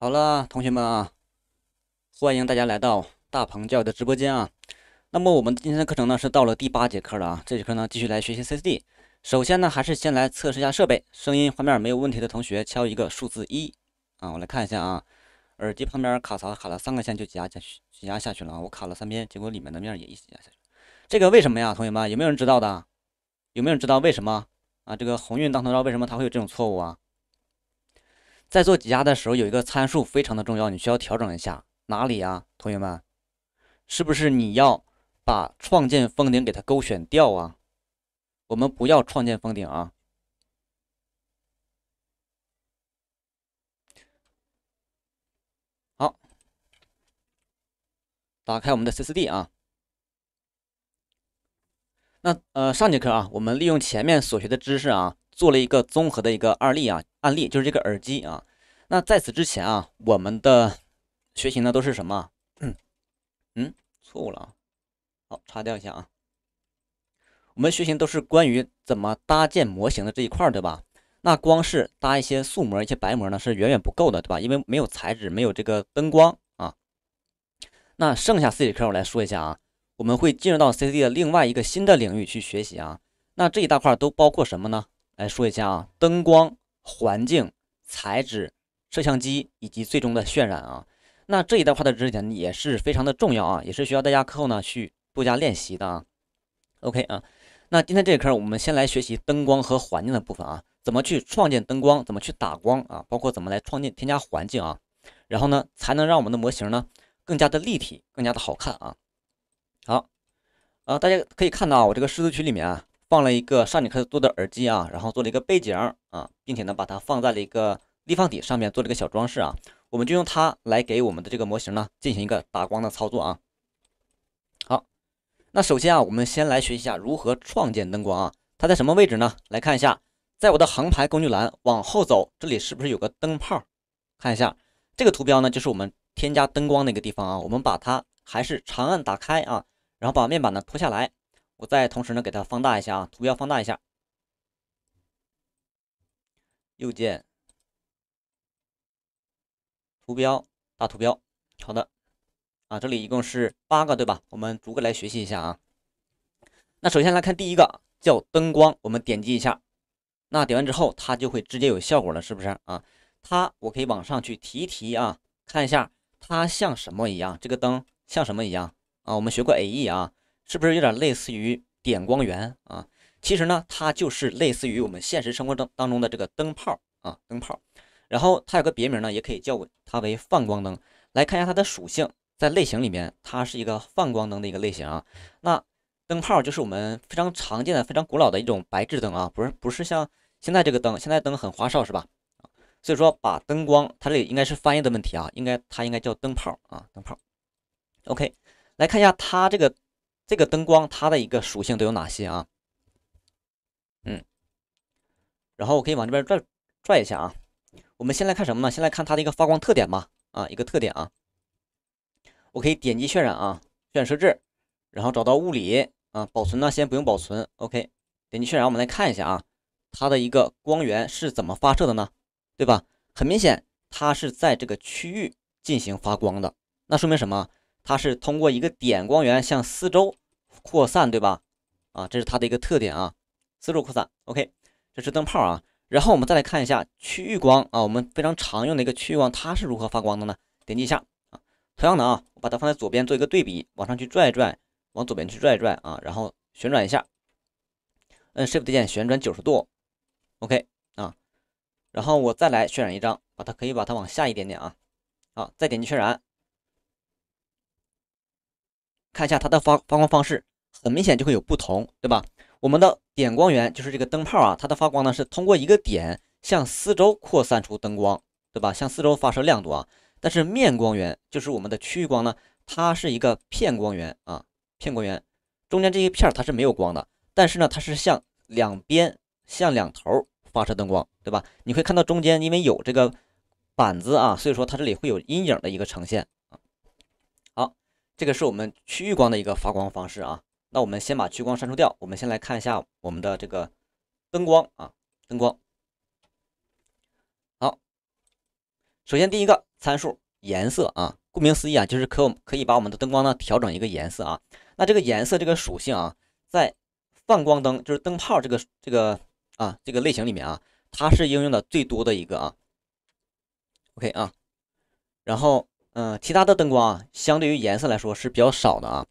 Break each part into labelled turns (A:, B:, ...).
A: 好了，同学们啊，欢迎大家来到大鹏教育的直播间啊。那么我们今天的课程呢是到了第八节课了啊。这节课呢继续来学习 CCD。首先呢还是先来测试一下设备，声音、画面没有问题的同学敲一个数字一啊。我来看一下啊，耳机旁边卡槽卡了三个线就挤压下挤压下去了啊。我卡了三边，结果里面的面也一起压下去。这个为什么呀？同学们有没有人知道的？有没有人知道为什么啊？这个鸿运当头为什么它会有这种错误啊？在做挤压的时候，有一个参数非常的重要，你需要调整一下哪里啊，同学们，是不是你要把创建封顶给它勾选掉啊？我们不要创建封顶啊。好，打开我们的 C4D 啊。那呃，上节课啊，我们利用前面所学的知识啊。做了一个综合的一个案例啊，案例就是这个耳机啊。那在此之前啊，我们的学习呢都是什么？嗯，错误了啊，好，擦掉一下啊。我们学习都是关于怎么搭建模型的这一块，对吧？那光是搭一些素膜、一些白膜呢是远远不够的，对吧？因为没有材质，没有这个灯光啊。那剩下四节课我来说一下啊，我们会进入到 C C D 的另外一个新的领域去学习啊。那这一大块都包括什么呢？来说一下啊，灯光、环境、材质、摄像机以及最终的渲染啊，那这一段话的知识点也是非常的重要啊，也是需要大家课后呢去多加练习的啊。OK 啊，那今天这节课我们先来学习灯光和环境的部分啊，怎么去创建灯光，怎么去打光啊，包括怎么来创建添加环境啊，然后呢才能让我们的模型呢更加的立体，更加的好看啊。好，啊，大家可以看到我这个师资群里面啊。放了一个上节课做的耳机啊，然后做了一个背景啊，并且呢把它放在了一个立方体上面做了一个小装饰啊，我们就用它来给我们的这个模型呢进行一个打光的操作啊。好，那首先啊，我们先来学习一下如何创建灯光啊，它在什么位置呢？来看一下，在我的航拍工具栏往后走，这里是不是有个灯泡？看一下这个图标呢，就是我们添加灯光的一个地方啊。我们把它还是长按打开啊，然后把面板呢拖下来。我再同时呢，给它放大一下啊，图标放大一下，右键，图标大图标，好的，啊，这里一共是八个对吧？我们逐个来学习一下啊。那首先来看第一个叫灯光，我们点击一下，那点完之后它就会直接有效果了，是不是啊？它我可以往上去提一提啊，看一下它像什么一样，这个灯像什么一样啊？我们学过 AE 啊。是不是有点类似于点光源啊？其实呢，它就是类似于我们现实生活中当中的这个灯泡啊，灯泡。然后它有个别名呢，也可以叫它为放光灯。来看一下它的属性，在类型里面，它是一个放光灯的一个类型。啊。那灯泡就是我们非常常见的、非常古老的一种白炽灯啊，不是不是像现在这个灯，现在灯很花哨是吧？所以说把灯光，它这里应该是翻译的问题啊，应该它应该叫灯泡啊，灯泡。OK，来看一下它这个。这个灯光它的一个属性都有哪些啊？嗯，然后我可以往这边拽拽一下啊。我们先来看什么呢？先来看它的一个发光特点吧。啊，一个特点啊。我可以点击渲染啊，渲染设置，然后找到物理啊，保存呢先不用保存。OK，点击渲染，我们来看一下啊，它的一个光源是怎么发射的呢？对吧？很明显，它是在这个区域进行发光的。那说明什么？它是通过一个点光源向四周。扩散对吧？啊，这是它的一个特点啊，四周扩散。OK，这是灯泡啊。然后我们再来看一下区域光啊，我们非常常用的一个区域光，它是如何发光的呢？点击一下啊，同样的啊，我把它放在左边做一个对比，往上去拽一拽，往左边去拽一拽啊，然后旋转一下，按 Shift 键旋转九十度。OK 啊，然后我再来渲染一张，把它可以把它往下一点点啊，啊，再点击渲染，看一下它的发发光方式。很明显就会有不同，对吧？我们的点光源就是这个灯泡啊，它的发光呢是通过一个点向四周扩散出灯光，对吧？向四周发射亮度啊。但是面光源就是我们的区域光呢，它是一个片光源啊，片光源中间这一片儿它是没有光的，但是呢它是向两边向两头发射灯光，对吧？你会看到中间因为有这个板子啊，所以说它这里会有阴影的一个呈现啊。好，这个是我们区域光的一个发光方式啊。那我们先把聚光删除掉。我们先来看一下我们的这个灯光啊，灯光。好，首先第一个参数颜色啊，顾名思义啊，就是可我们可以把我们的灯光呢调整一个颜色啊。那这个颜色这个属性啊，在泛光灯就是灯泡这个这个啊这个类型里面啊，它是应用的最多的一个啊。OK 啊，然后嗯，其他的灯光啊，相对于颜色来说是比较少的啊。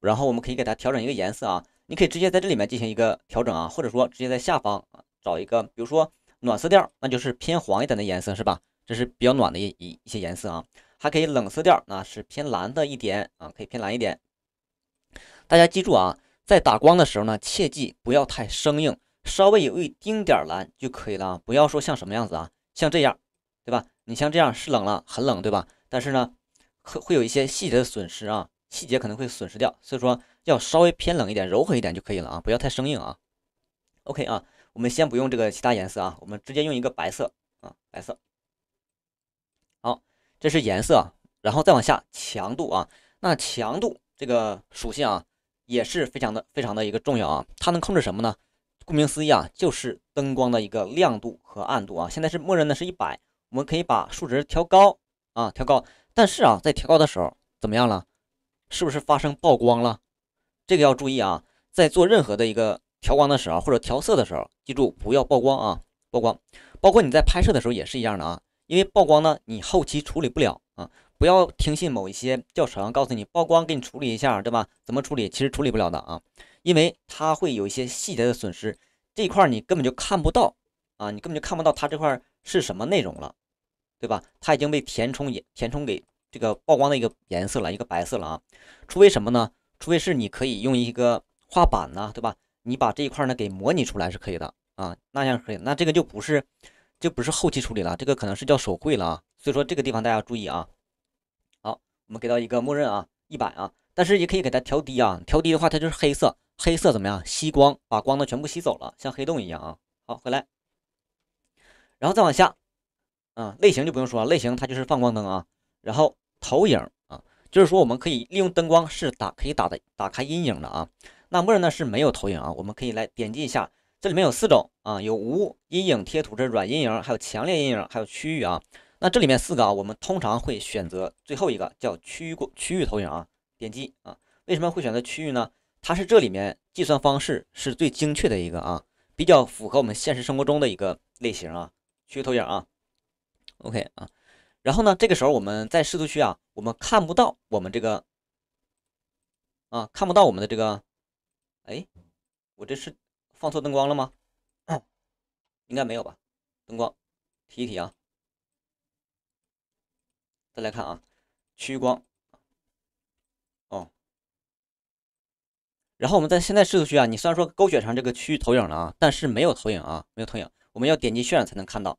A: 然后我们可以给它调整一个颜色啊，你可以直接在这里面进行一个调整啊，或者说直接在下方找一个，比如说暖色调，那就是偏黄一点的颜色是吧？这是比较暖的一一一些颜色啊，还可以冷色调，那是偏蓝的一点啊，可以偏蓝一点。大家记住啊，在打光的时候呢，切记不要太生硬，稍微有一丁点蓝就可以了啊，不要说像什么样子啊，像这样，对吧？你像这样是冷了，很冷，对吧？但是呢，会会有一些细节的损失啊。细节可能会损失掉，所以说要稍微偏冷一点、柔和一点就可以了啊，不要太生硬啊。OK 啊，我们先不用这个其他颜色啊，我们直接用一个白色啊，白色。好，这是颜色，然后再往下强度啊，那强度这个属性啊也是非常的、非常的一个重要啊，它能控制什么呢？顾名思义啊，就是灯光的一个亮度和暗度啊。现在是默认的是一百，我们可以把数值调高啊，调高。但是啊，在调高的时候怎么样了？是不是发生曝光了？这个要注意啊，在做任何的一个调光的时候，或者调色的时候，记住不要曝光啊！曝光，包括你在拍摄的时候也是一样的啊，因为曝光呢，你后期处理不了啊。不要听信某一些教程告诉你曝光给你处理一下，对吧？怎么处理？其实处理不了的啊，因为它会有一些细节的损失，这一块你根本就看不到啊，你根本就看不到它这块是什么内容了，对吧？它已经被填充也填充给。这个曝光的一个颜色了，一个白色了啊，除非什么呢？除非是你可以用一个画板呢，对吧？你把这一块呢给模拟出来是可以的啊，那样可以。那这个就不是，就不是后期处理了，这个可能是叫手绘了啊。所以说这个地方大家注意啊。好，我们给到一个默认啊，一百啊，但是也可以给它调低啊。调低的话，它就是黑色，黑色怎么样？吸光，把光呢全部吸走了，像黑洞一样啊。好，回来，然后再往下，啊，类型就不用说了，类型它就是放光灯啊，然后。投影啊，就是说我们可以利用灯光是打可以打的打开阴影的啊。那默认呢是没有投影啊，我们可以来点击一下，这里面有四种啊，有无阴影贴图这软阴影，还有强烈阴影，还有区域啊。那这里面四个啊，我们通常会选择最后一个叫区域区域投影啊，点击啊。为什么会选择区域呢？它是这里面计算方式是最精确的一个啊，比较符合我们现实生活中的一个类型啊。区域投影啊，OK 啊。然后呢？这个时候我们在视图区啊，我们看不到我们这个啊，看不到我们的这个。哎，我这是放错灯光了吗？应该没有吧？灯光提一提啊。再来看啊，区域光。哦。然后我们在现在视图区啊，你虽然说勾选上这个区域投影了啊，但是没有投影啊，没有投影。我们要点击渲染才能看到。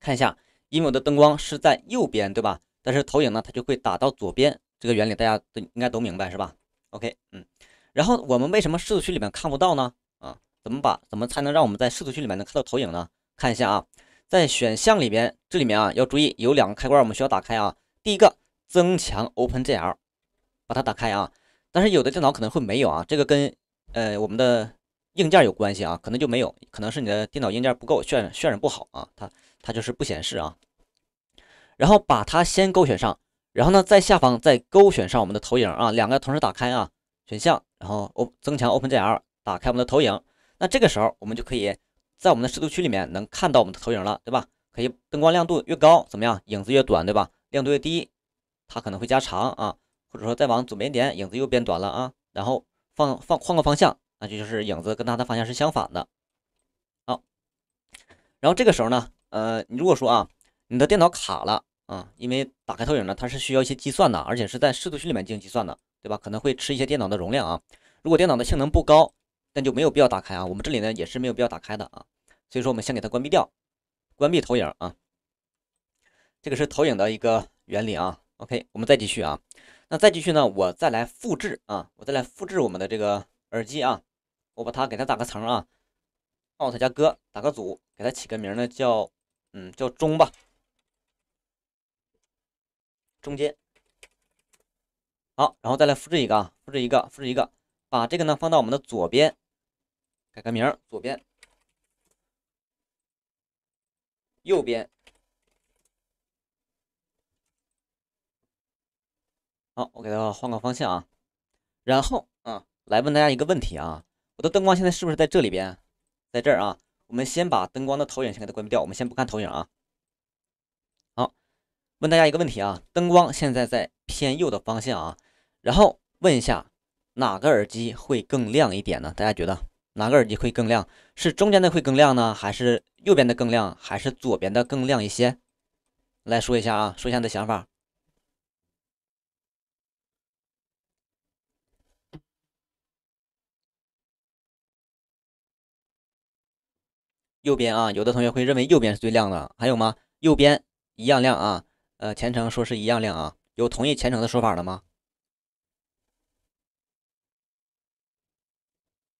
A: 看一下。因为我的灯光是在右边，对吧？但是投影呢，它就会打到左边。这个原理大家都应该都明白，是吧？OK，嗯。然后我们为什么视图区里面看不到呢？啊，怎么把怎么才能让我们在视图区里面能看到投影呢？看一下啊，在选项里边，这里面啊要注意有两个开关，我们需要打开啊。第一个增强 Open GL，把它打开啊。但是有的电脑可能会没有啊，这个跟呃我们的硬件有关系啊，可能就没有，可能是你的电脑硬件不够渲渲染不好啊，它它就是不显示啊。然后把它先勾选上，然后呢，在下方再勾选上我们的投影啊，两个同时打开啊，选项，然后 O 增强 OpenGL，打开我们的投影。那这个时候，我们就可以在我们的视图区里面能看到我们的投影了，对吧？可以灯光亮度越高，怎么样，影子越短，对吧？亮度越低，它可能会加长啊，或者说再往左边点，影子又变短了啊。然后放放换个方向，那就就是影子跟它的方向是相反的。好，然后这个时候呢，呃，你如果说啊。你的电脑卡了啊，因为打开投影呢，它是需要一些计算的，而且是在视图区里面进行计算的，对吧？可能会吃一些电脑的容量啊。如果电脑的性能不高，那就没有必要打开啊。我们这里呢也是没有必要打开的啊。所以说，我们先给它关闭掉，关闭投影啊。这个是投影的一个原理啊。OK，我们再继续啊。那再继续呢，我再来复制啊，我再来复制我们的这个耳机啊，我把它给它打个层啊，Alt 加哥打个组，给它起个名呢叫，嗯，叫中吧。中间，好，然后再来复制一个啊，复制一个，复制一个，把这个呢放到我们的左边，改个名儿，左边，右边，好，我给它换个方向啊，然后啊，来问大家一个问题啊，我的灯光现在是不是在这里边，在这儿啊？我们先把灯光的投影先给它关闭掉，我们先不看投影啊。问大家一个问题啊，灯光现在在偏右的方向啊，然后问一下哪个耳机会更亮一点呢？大家觉得哪个耳机会更亮？是中间的会更亮呢，还是右边的更亮，还是左边的更亮一些？来说一下啊，说一下你的想法。右边啊，有的同学会认为右边是最亮的，还有吗？右边一样亮啊。呃，前程说是一样亮啊，有同意前程的说法的吗？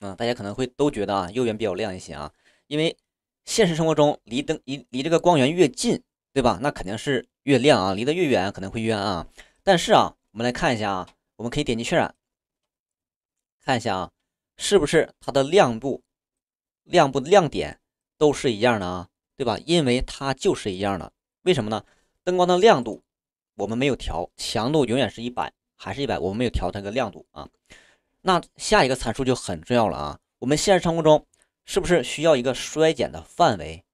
A: 嗯，大家可能会都觉得啊，右边比较亮一些啊，因为现实生活中离灯离离这个光源越近，对吧？那肯定是越亮啊，离得越远可能会越暗啊。但是啊，我们来看一下啊，我们可以点击渲染，看一下啊，是不是它的亮度、亮度亮点都是一样的啊，对吧？因为它就是一样的，为什么呢？灯光的亮度，我们没有调，强度永远是一百，还是一百，我们没有调它个亮度啊。那下一个参数就很重要了啊。我们现实生活中是不是需要一个衰减的范围，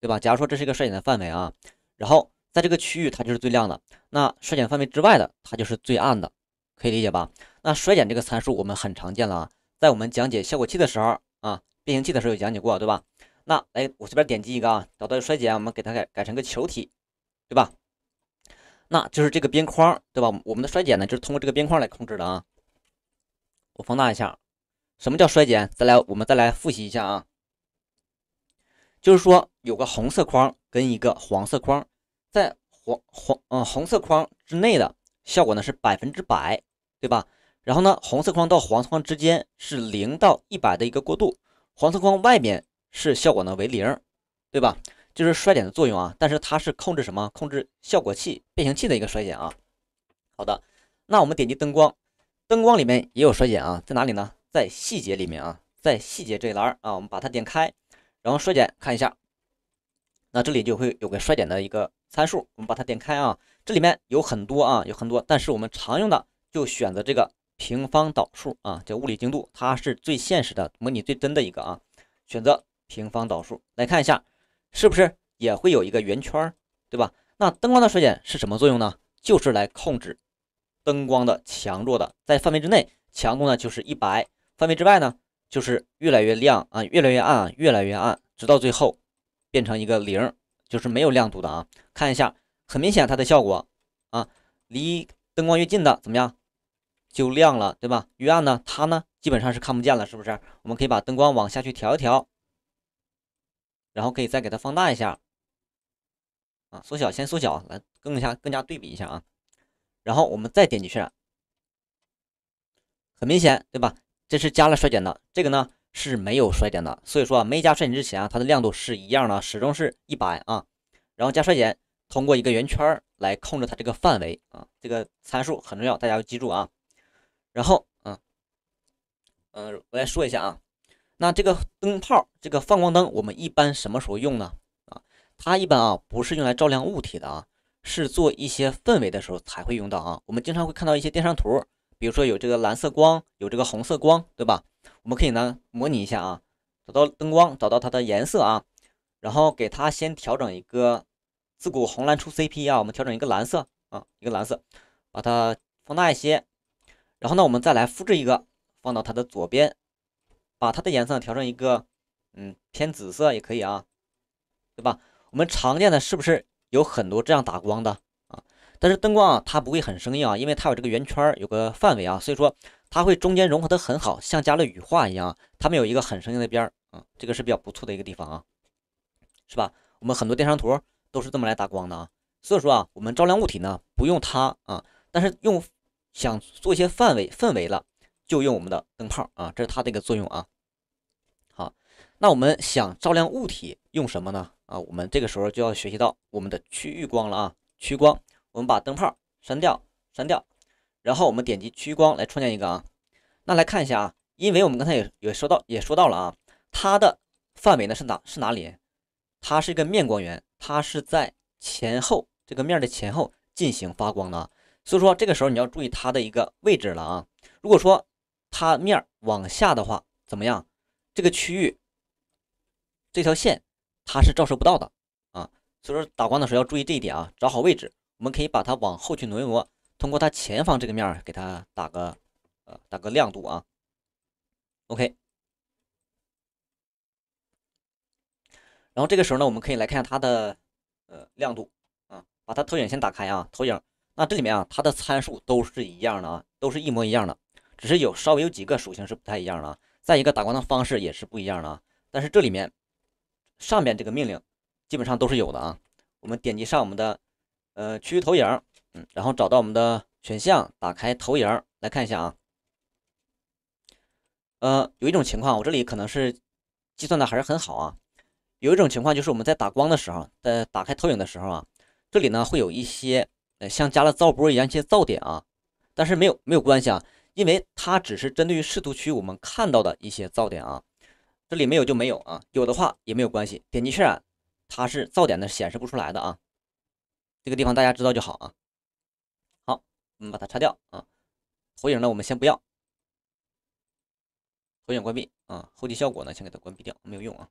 A: 对吧？假如说这是一个衰减的范围啊，然后在这个区域它就是最亮的，那衰减范围之外的它就是最暗的，可以理解吧？那衰减这个参数我们很常见了啊，在我们讲解效果器的时候啊，变形器的时候有讲解过，对吧？那来，我随便点击一个啊，找到衰减，我们给它改改成个球体。对吧？那就是这个边框，对吧？我们的衰减呢，就是通过这个边框来控制的啊。我放大一下，什么叫衰减？再来，我们再来复习一下啊。就是说，有个红色框跟一个黄色框，在黄黄嗯红色框之内的效果呢是百分之百，对吧？然后呢，红色框到黄色框之间是零到一百的一个过渡，黄色框外面是效果呢为零，对吧？就是衰减的作用啊，但是它是控制什么？控制效果器、变形器的一个衰减啊。好的，那我们点击灯光，灯光里面也有衰减啊，在哪里呢？在细节里面啊，在细节这一栏啊，我们把它点开，然后衰减看一下。那这里就会有个衰减的一个参数，我们把它点开啊，这里面有很多啊，有很多，但是我们常用的就选择这个平方导数啊，叫物理精度，它是最现实的，模拟最真的一个啊。选择平方导数来看一下。是不是也会有一个圆圈，对吧？那灯光的衰减是什么作用呢？就是来控制灯光的强弱的，在范围之内，强度呢就是一百，范围之外呢就是越来越亮啊，越来越暗，越来越暗，直到最后变成一个零，就是没有亮度的啊。看一下，很明显它的效果啊，离灯光越近的怎么样，就亮了，对吧？越暗呢，它呢基本上是看不见了，是不是？我们可以把灯光往下去调一调。然后可以再给它放大一下，啊，缩小先缩小，来更加更加对比一下啊。然后我们再点击渲染，很明显，对吧？这是加了衰减的，这个呢是没有衰减的。所以说啊，没加衰减之前啊，它的亮度是一样的，始终是一百啊。然后加衰减，通过一个圆圈来控制它这个范围啊，这个参数很重要，大家要记住啊。然后，嗯，嗯，我来说一下啊。那这个灯泡，这个放光灯，我们一般什么时候用呢？啊，它一般啊不是用来照亮物体的啊，是做一些氛围的时候才会用到啊。我们经常会看到一些电商图，比如说有这个蓝色光，有这个红色光，对吧？我们可以呢模拟一下啊，找到灯光，找到它的颜色啊，然后给它先调整一个自古红蓝出 CP 啊，我们调整一个蓝色啊，一个蓝色，把它放大一些，然后呢，我们再来复制一个，放到它的左边。把它的颜色调成一个，嗯，偏紫色也可以啊，对吧？我们常见的是不是有很多这样打光的啊？但是灯光啊，它不会很生硬啊，因为它有这个圆圈，有个范围啊，所以说它会中间融合的很好，像加了羽化一样，它没有一个很生硬的边儿啊，这个是比较不错的一个地方啊，是吧？我们很多电商图都是这么来打光的啊，所以说啊，我们照亮物体呢，不用它啊，但是用想做一些范围氛围了。就用我们的灯泡啊，这是它的一个作用啊。好，那我们想照亮物体用什么呢？啊，我们这个时候就要学习到我们的区域光了啊。区光，我们把灯泡删掉，删掉，然后我们点击区光来创建一个啊。那来看一下啊，因为我们刚才也也说到也说到了啊，它的范围呢是哪是哪里？它是一个面光源，它是在前后这个面的前后进行发光的啊。所以说这个时候你要注意它的一个位置了啊。如果说它面儿往下的话，怎么样？这个区域，这条线它是照射不到的啊。所以说打光的时候要注意这一点啊，找好位置。我们可以把它往后去挪一挪，通过它前方这个面儿给它打个呃，打个亮度啊。OK。然后这个时候呢，我们可以来看下它的呃亮度啊，把它投影先打开啊，投影。那这里面啊，它的参数都是一样的啊，都是一模一样的。只是有稍微有几个属性是不太一样的啊，再一个打光的方式也是不一样的啊。但是这里面上面这个命令基本上都是有的啊。我们点击上我们的呃区域投影，嗯，然后找到我们的选项，打开投影来看一下啊。呃，有一种情况，我这里可能是计算的还是很好啊。有一种情况就是我们在打光的时候，在打开投影的时候啊，这里呢会有一些呃像加了噪波一样一些噪点啊，但是没有没有关系啊。因为它只是针对于视图区我们看到的一些噪点啊，这里没有就没有啊，有的话也没有关系。点击渲染，它是噪点的显示不出来的啊，这个地方大家知道就好啊。好，我们把它擦掉啊。投影呢，我们先不要。投影关闭啊，后期效果呢先给它关闭掉，没有用啊。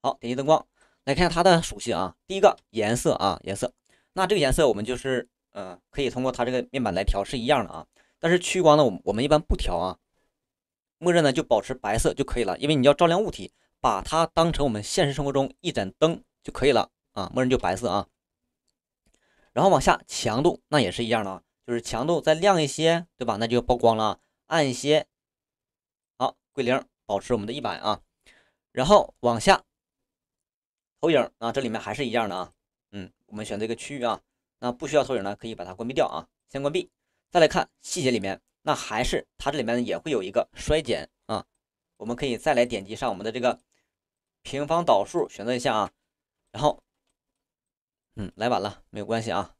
A: 好，点击灯光来看一下它的属性啊。第一个颜色啊，颜色，那这个颜色我们就是呃，可以通过它这个面板来调，是一样的啊。但是屈光呢，我我们一般不调啊，默认呢就保持白色就可以了，因为你要照亮物体，把它当成我们现实生活中一盏灯就可以了啊，默认就白色啊。然后往下强度，那也是一样的啊，就是强度再亮一些，对吧？那就曝光了啊，暗一些。好，归零，保持我们的一百啊。然后往下投影啊，这里面还是一样的啊。嗯，我们选择一个区域啊，那不需要投影呢，可以把它关闭掉啊，先关闭。再来看细节里面，那还是它这里面也会有一个衰减啊。我们可以再来点击上我们的这个平方导数，选择一下啊。然后，嗯，来晚了没有关系啊。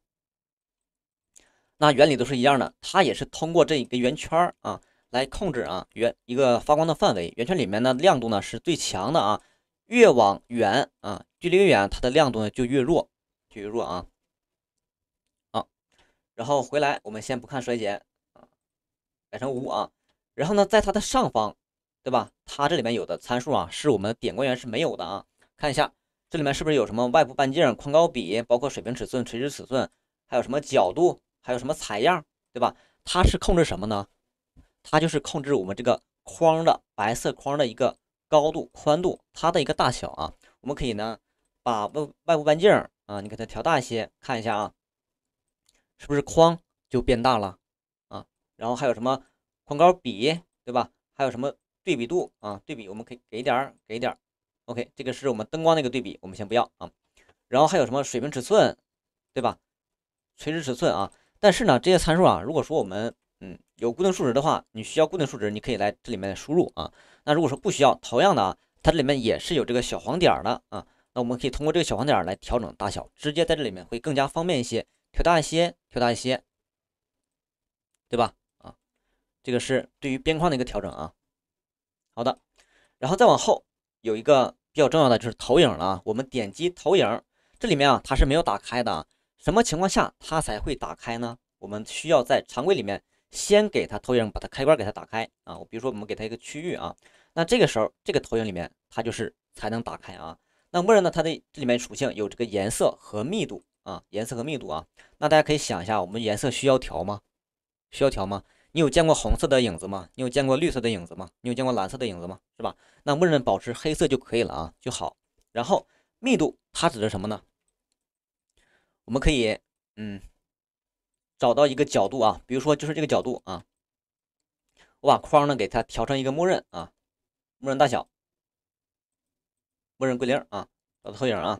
A: 那原理都是一样的，它也是通过这一个圆圈啊来控制啊圆一个发光的范围。圆圈里面的亮度呢是最强的啊，越往远啊，距离越远，它的亮度呢就越弱，就越弱啊。然后回来，我们先不看衰减啊，改成无啊。然后呢，在它的上方，对吧？它这里面有的参数啊，是我们点光源是没有的啊。看一下这里面是不是有什么外部半径、宽高比，包括水平尺寸、垂直尺寸，还有什么角度，还有什么采样，对吧？它是控制什么呢？它就是控制我们这个框的白色框的一个高度、宽度，它的一个大小啊。我们可以呢，把外外部半径啊，你给它调大一些，看一下啊。是不是框就变大了啊？然后还有什么框高比对吧？还有什么对比度啊？对比我们可以给点给点。OK，这个是我们灯光的一个对比，我们先不要啊。然后还有什么水平尺寸对吧？垂直尺寸啊。但是呢，这些参数啊，如果说我们嗯有固定数值的话，你需要固定数值，你可以来这里面输入啊。那如果说不需要，同样的啊，它这里面也是有这个小黄点儿的啊。那我们可以通过这个小黄点儿来调整大小，直接在这里面会更加方便一些。调大一些，调大一些，对吧？啊，这个是对于边框的一个调整啊。好的，然后再往后有一个比较重要的就是投影了。我们点击投影，这里面啊它是没有打开的啊。什么情况下它才会打开呢？我们需要在常规里面先给它投影，把它开关给它打开啊。我比如说我们给它一个区域啊，那这个时候这个投影里面它就是才能打开啊。那默认呢它的这里面属性有这个颜色和密度。啊，颜色和密度啊，那大家可以想一下，我们颜色需要调吗？需要调吗？你有见过红色的影子吗？你有见过绿色的影子吗？你有见过蓝色的影子吗？是吧？那默认保持黑色就可以了啊，就好。然后密度它指的什么呢？我们可以嗯，找到一个角度啊，比如说就是这个角度啊，我把框呢给它调成一个默认啊，默认大小，默认归零啊，找到投影啊。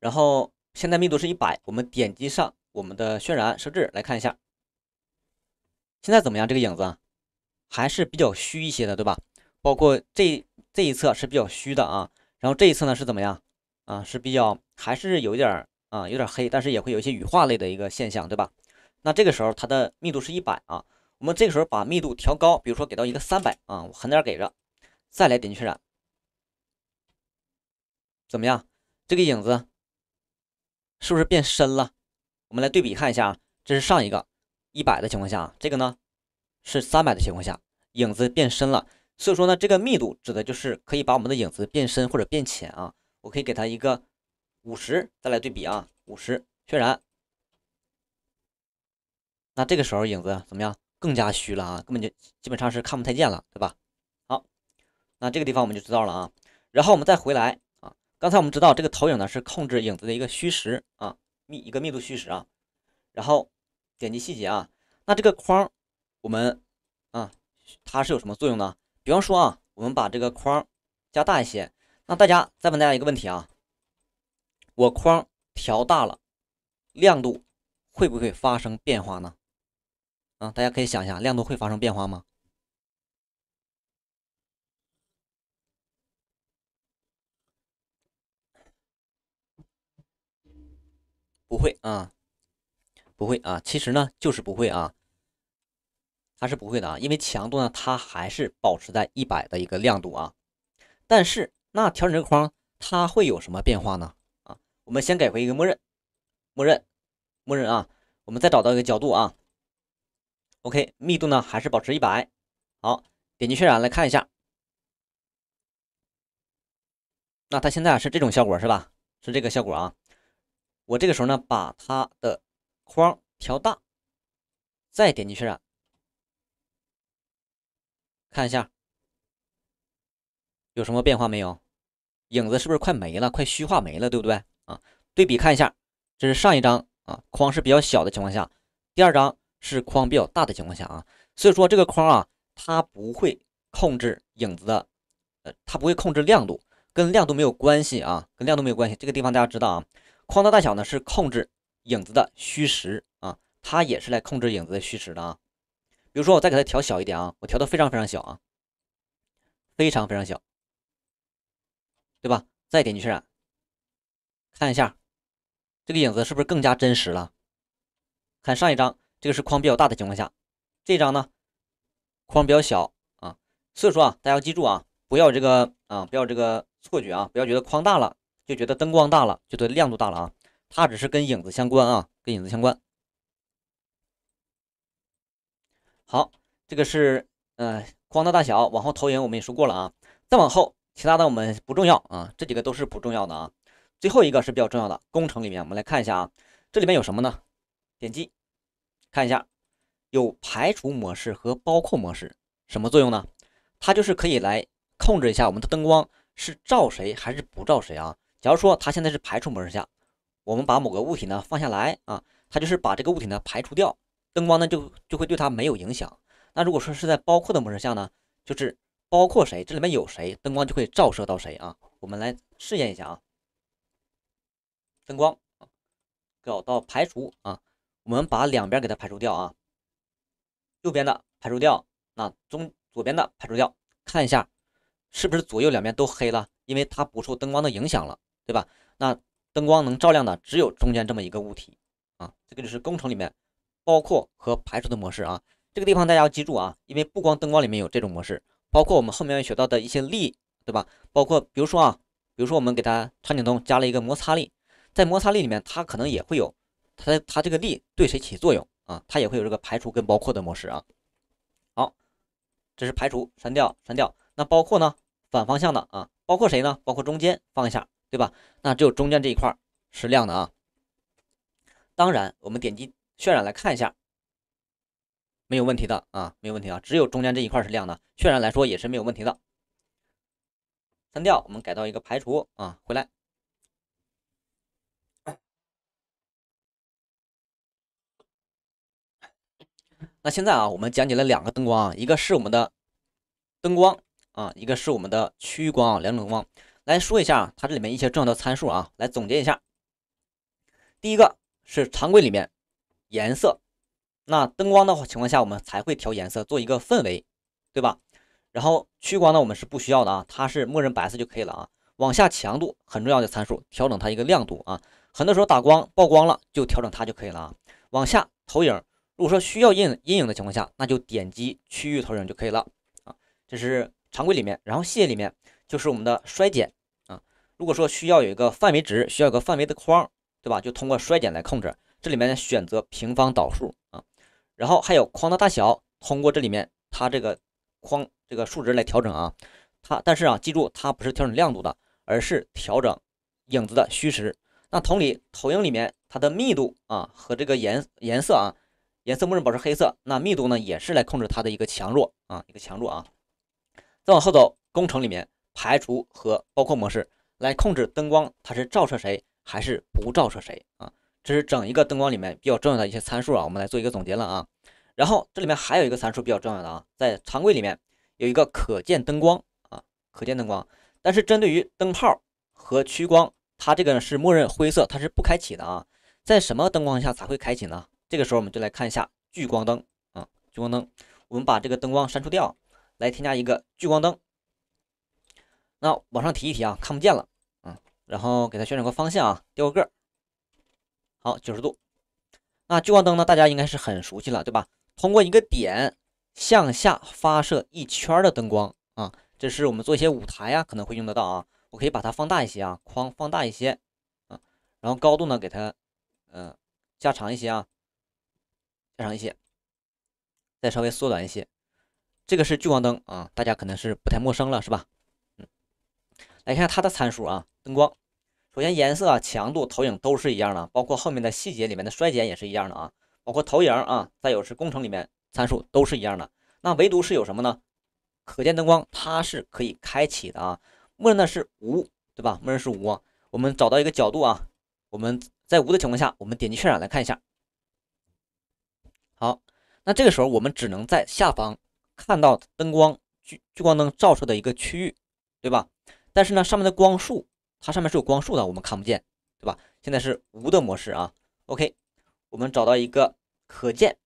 A: 然后现在密度是一百，我们点击上我们的渲染设置来看一下，现在怎么样？这个影子还是比较虚一些的，对吧？包括这这一侧是比较虚的啊，然后这一侧呢是怎么样啊？是比较还是有一点啊，有点黑，但是也会有一些羽化类的一个现象，对吧？那这个时候它的密度是一百啊，我们这个时候把密度调高，比如说给到一个三百啊，我狠点给着，再来点渲染，怎么样？这个影子？是不是变深了？我们来对比看一下啊，这是上一个一百的情况下这个呢是三百的情况下，影子变深了。所以说呢，这个密度指的就是可以把我们的影子变深或者变浅啊。我可以给它一个五十，再来对比啊，五十渲染。那这个时候影子怎么样？更加虚了啊，根本就基本上是看不太见了，对吧？好，那这个地方我们就知道了啊。然后我们再回来。刚才我们知道这个投影呢是控制影子的一个虚实啊，密一个密度虚实啊。然后点击细节啊，那这个框我们啊它是有什么作用呢？比方说啊，我们把这个框加大一些，那大家再问大家一个问题啊，我框调大了，亮度会不会发生变化呢？啊，大家可以想一下，亮度会发生变化吗？不会啊，不会啊，其实呢就是不会啊，它是不会的啊，因为强度呢它还是保持在一百的一个亮度啊，但是那调整这个框它会有什么变化呢？啊，我们先改回一个默认，默认，默认啊，我们再找到一个角度啊，OK，密度呢还是保持一百，好，点击渲染来看一下，那它现在是这种效果是吧？是这个效果啊。我这个时候呢，把它的框调大，再点击渲染，看一下有什么变化没有？影子是不是快没了，快虚化没了，对不对啊？对比看一下，这是上一张啊，框是比较小的情况下，第二张是框比较大的情况下啊。所以说这个框啊，它不会控制影子的，呃，它不会控制亮度，跟亮度没有关系啊，跟亮度没有关系。这个地方大家知道啊。框的大小呢，是控制影子的虚实啊，它也是来控制影子的虚实的啊。比如说，我再给它调小一点啊，我调的非常非常小啊，非常非常小，对吧？再点击渲染，看一下这个影子是不是更加真实了？看上一张，这个是框比较大的情况下，这张呢框比较小啊。所以说啊，大家要记住啊，不要这个啊，不要这个错觉啊，不要觉得框大了。就觉得灯光大了，就觉得亮度大了啊。它只是跟影子相关啊，跟影子相关。好，这个是呃光的大小，往后投影我们也说过了啊。再往后其他的我们不重要啊，这几个都是不重要的啊。最后一个是比较重要的工程里面，我们来看一下啊，这里面有什么呢？点击看一下，有排除模式和包括模式，什么作用呢？它就是可以来控制一下我们的灯光是照谁还是不照谁啊。假如说它现在是排除模式下，我们把某个物体呢放下来啊，它就是把这个物体呢排除掉，灯光呢就就会对它没有影响。那如果说是在包括的模式下呢，就是包括谁，这里面有谁，灯光就会照射到谁啊。我们来试验一下啊，灯光，搞到排除啊，我们把两边给它排除掉啊，右边的排除掉，那中左边的排除掉，看一下是不是左右两边都黑了，因为它不受灯光的影响了。对吧？那灯光能照亮的只有中间这么一个物体啊，这个就是工程里面包括和排除的模式啊。这个地方大家要记住啊，因为不光灯光里面有这种模式，包括我们后面学到的一些力，对吧？包括比如说啊，比如说我们给它场景中加了一个摩擦力，在摩擦力里面，它可能也会有它它这个力对谁起作用啊？它也会有这个排除跟包括的模式啊。好，这是排除，删掉，删掉。那包括呢？反方向的啊，包括谁呢？包括中间放一下。对吧？那只有中间这一块是亮的啊。当然，我们点击渲染来看一下，没有问题的啊，没有问题啊。只有中间这一块是亮的，渲染来说也是没有问题的。删掉，我们改到一个排除啊。回来。那现在啊，我们讲解了两个灯光，一个是我们的灯光啊，一个是我们的区域光啊，两种光。来说一下它这里面一些重要的参数啊，来总结一下。第一个是常规里面颜色，那灯光的话情况下，我们才会调颜色做一个氛围，对吧？然后屈光呢，我们是不需要的啊，它是默认白色就可以了啊。往下强度很重要的参数，调整它一个亮度啊，很多时候打光曝光了就调整它就可以了啊。往下投影，如果说需要阴阴影的情况下，那就点击区域投影就可以了啊。这是常规里面，然后细节里面就是我们的衰减。如果说需要有一个范围值，需要有个范围的框，对吧？就通过衰减来控制。这里面呢，选择平方导数啊，然后还有框的大小，通过这里面它这个框这个数值来调整啊。它但是啊，记住它不是调整亮度的，而是调整影子的虚实。那同理，投影里面它的密度啊和这个颜颜色啊，颜色默认保持黑色，那密度呢也是来控制它的一个强弱啊，一个强弱啊。再往后走，工程里面排除和包括模式。来控制灯光，它是照射谁还是不照射谁啊？这是整一个灯光里面比较重要的一些参数啊，我们来做一个总结了啊。然后这里面还有一个参数比较重要的啊，在常规里面有一个可见灯光啊，可见灯光。但是针对于灯泡和屈光，它这个是默认灰色，它是不开启的啊。在什么灯光下才会开启呢？这个时候我们就来看一下聚光灯啊，聚光灯。我们把这个灯光删除掉，来添加一个聚光灯。那往上提一提啊，看不见了啊。然后给它旋转个方向啊，调个个儿，好九十度。那聚光灯呢，大家应该是很熟悉了，对吧？通过一个点向下发射一圈的灯光啊，这是我们做一些舞台呀，可能会用得到啊。我可以把它放大一些啊，框放大一些啊。然后高度呢，给它嗯加长一些啊，加长一些，再稍微缩短一些。这个是聚光灯啊，大家可能是不太陌生了，是吧？来看它的参数啊，灯光，首先颜色啊、强度、投影都是一样的，包括后面的细节里面的衰减也是一样的啊，包括投影啊，再有是工程里面参数都是一样的。那唯独是有什么呢？可见灯光它是可以开启的啊，默认的是无，对吧？默认是无。我们找到一个角度啊，我们在无的情况下，我们点击渲染来看一下。好，那这个时候我们只能在下方看到灯光聚聚光灯照射的一个区域，对吧？但是呢，上面的光束，它上面是有光束的，我们看不见，对吧？现在是无的模式啊。OK，我们找到一个可见，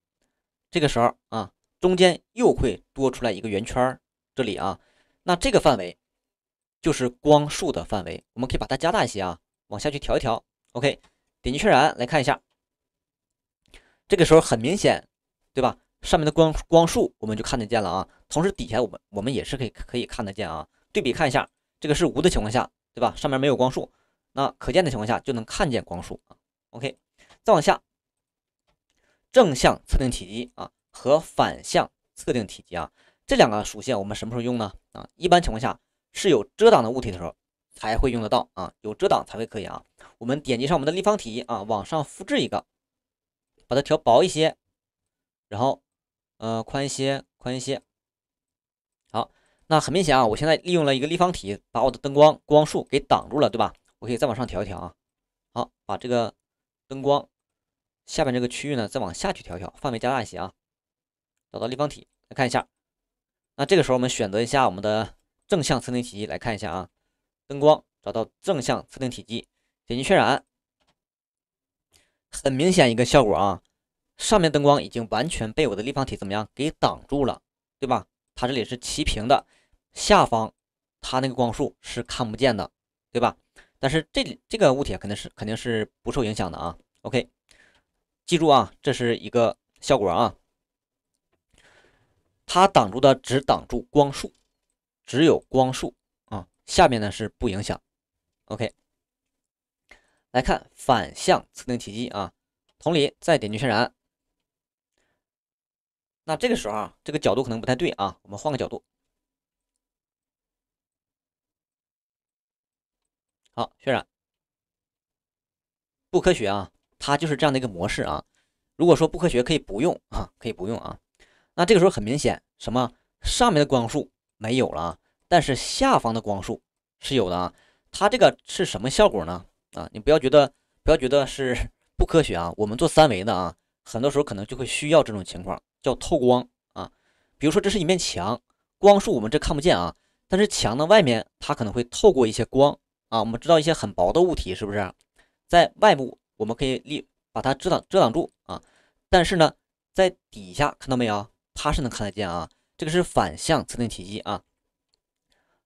A: 这个时候啊，中间又会多出来一个圆圈儿，这里啊，那这个范围就是光束的范围，我们可以把它加大一些啊，往下去调一调。OK，点击确染来看一下，这个时候很明显，对吧？上面的光光束我们就看得见了啊，同时底下我们我们也是可以可以看得见啊，对比看一下。这个是无的情况下，对吧？上面没有光束，那可见的情况下就能看见光束啊。OK，再往下，正向测定体积啊和反向测定体积啊这两个属性我们什么时候用呢？啊，一般情况下是有遮挡的物体的时候才会用得到啊，有遮挡才会可以啊。我们点击上我们的立方体啊，往上复制一个，把它调薄一些，然后呃宽一些，宽一些。好。那很明显啊，我现在利用了一个立方体，把我的灯光光束给挡住了，对吧？我可以再往上调一调啊。好，把这个灯光下面这个区域呢，再往下去调一调，范围加大一些啊。找到立方体，来看一下。那这个时候我们选择一下我们的正向测定体积来看一下啊。灯光找到正向测定体积，点击渲染，很明显一个效果啊，上面灯光已经完全被我的立方体怎么样给挡住了，对吧？它这里是齐平的，下方它那个光束是看不见的，对吧？但是这里这个物体肯定是肯定是不受影响的啊。OK，记住啊，这是一个效果啊，它挡住的只挡住光束，只有光束啊，下面呢是不影响。OK，来看反向测定体积啊，同理再点击渲染。那这个时候啊，这个角度可能不太对啊，我们换个角度。好，渲染，不科学啊，它就是这样的一个模式啊。如果说不科学，可以不用啊，可以不用啊。那这个时候很明显，什么上面的光束没有了，但是下方的光束是有的啊。它这个是什么效果呢？啊，你不要觉得不要觉得是 不科学啊，我们做三维的啊，很多时候可能就会需要这种情况。叫透光啊，比如说这是一面墙，光束我们这看不见啊，但是墙的外面它可能会透过一些光啊。我们知道一些很薄的物体是不是在外部我们可以立把它遮挡遮挡住啊，但是呢在底下看到没有？它是能看得见啊，这个是反向测定体积啊。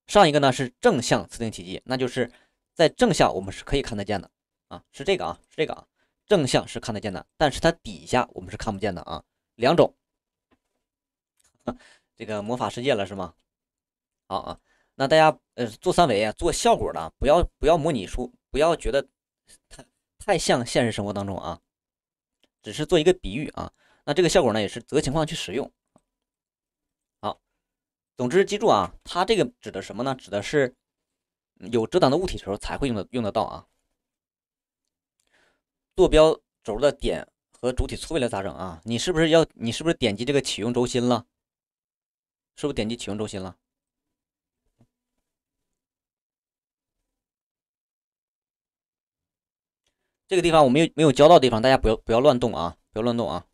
A: 上一个呢是正向测定体积，那就是在正下我们是可以看得见的啊，是这个啊，是这个啊，正向是看得见的，但是它底下我们是看不见的啊，两种。这个魔法世界了是吗？啊啊，那大家呃做三维啊做效果的，不要不要模拟出，不要觉得太太像现实生活当中啊，只是做一个比喻啊。那这个效果呢也是择情况去使用。好，总之记住啊，它这个指的什么呢？指的是有遮挡的物体时候才会用的用得到啊。坐标轴的点和主体错位了咋整啊？你是不是要你是不是点击这个启用轴心了？是不是点击启用中心了？这个地方我没有没有教到的地方，大家不要不要乱动啊，不要乱动啊。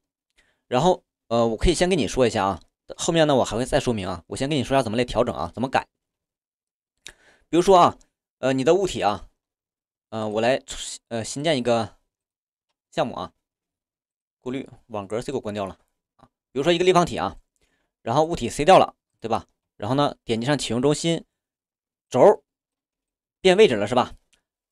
A: 然后呃，我可以先跟你说一下啊，后面呢我还会再说明啊。我先跟你说下怎么来调整啊，怎么改。比如说啊，呃，你的物体啊，呃，我来呃新建一个项目啊，过滤网格这个关掉了啊。比如说一个立方体啊。然后物体 C 掉了，对吧？然后呢，点击上启用中心轴变位置了，是吧？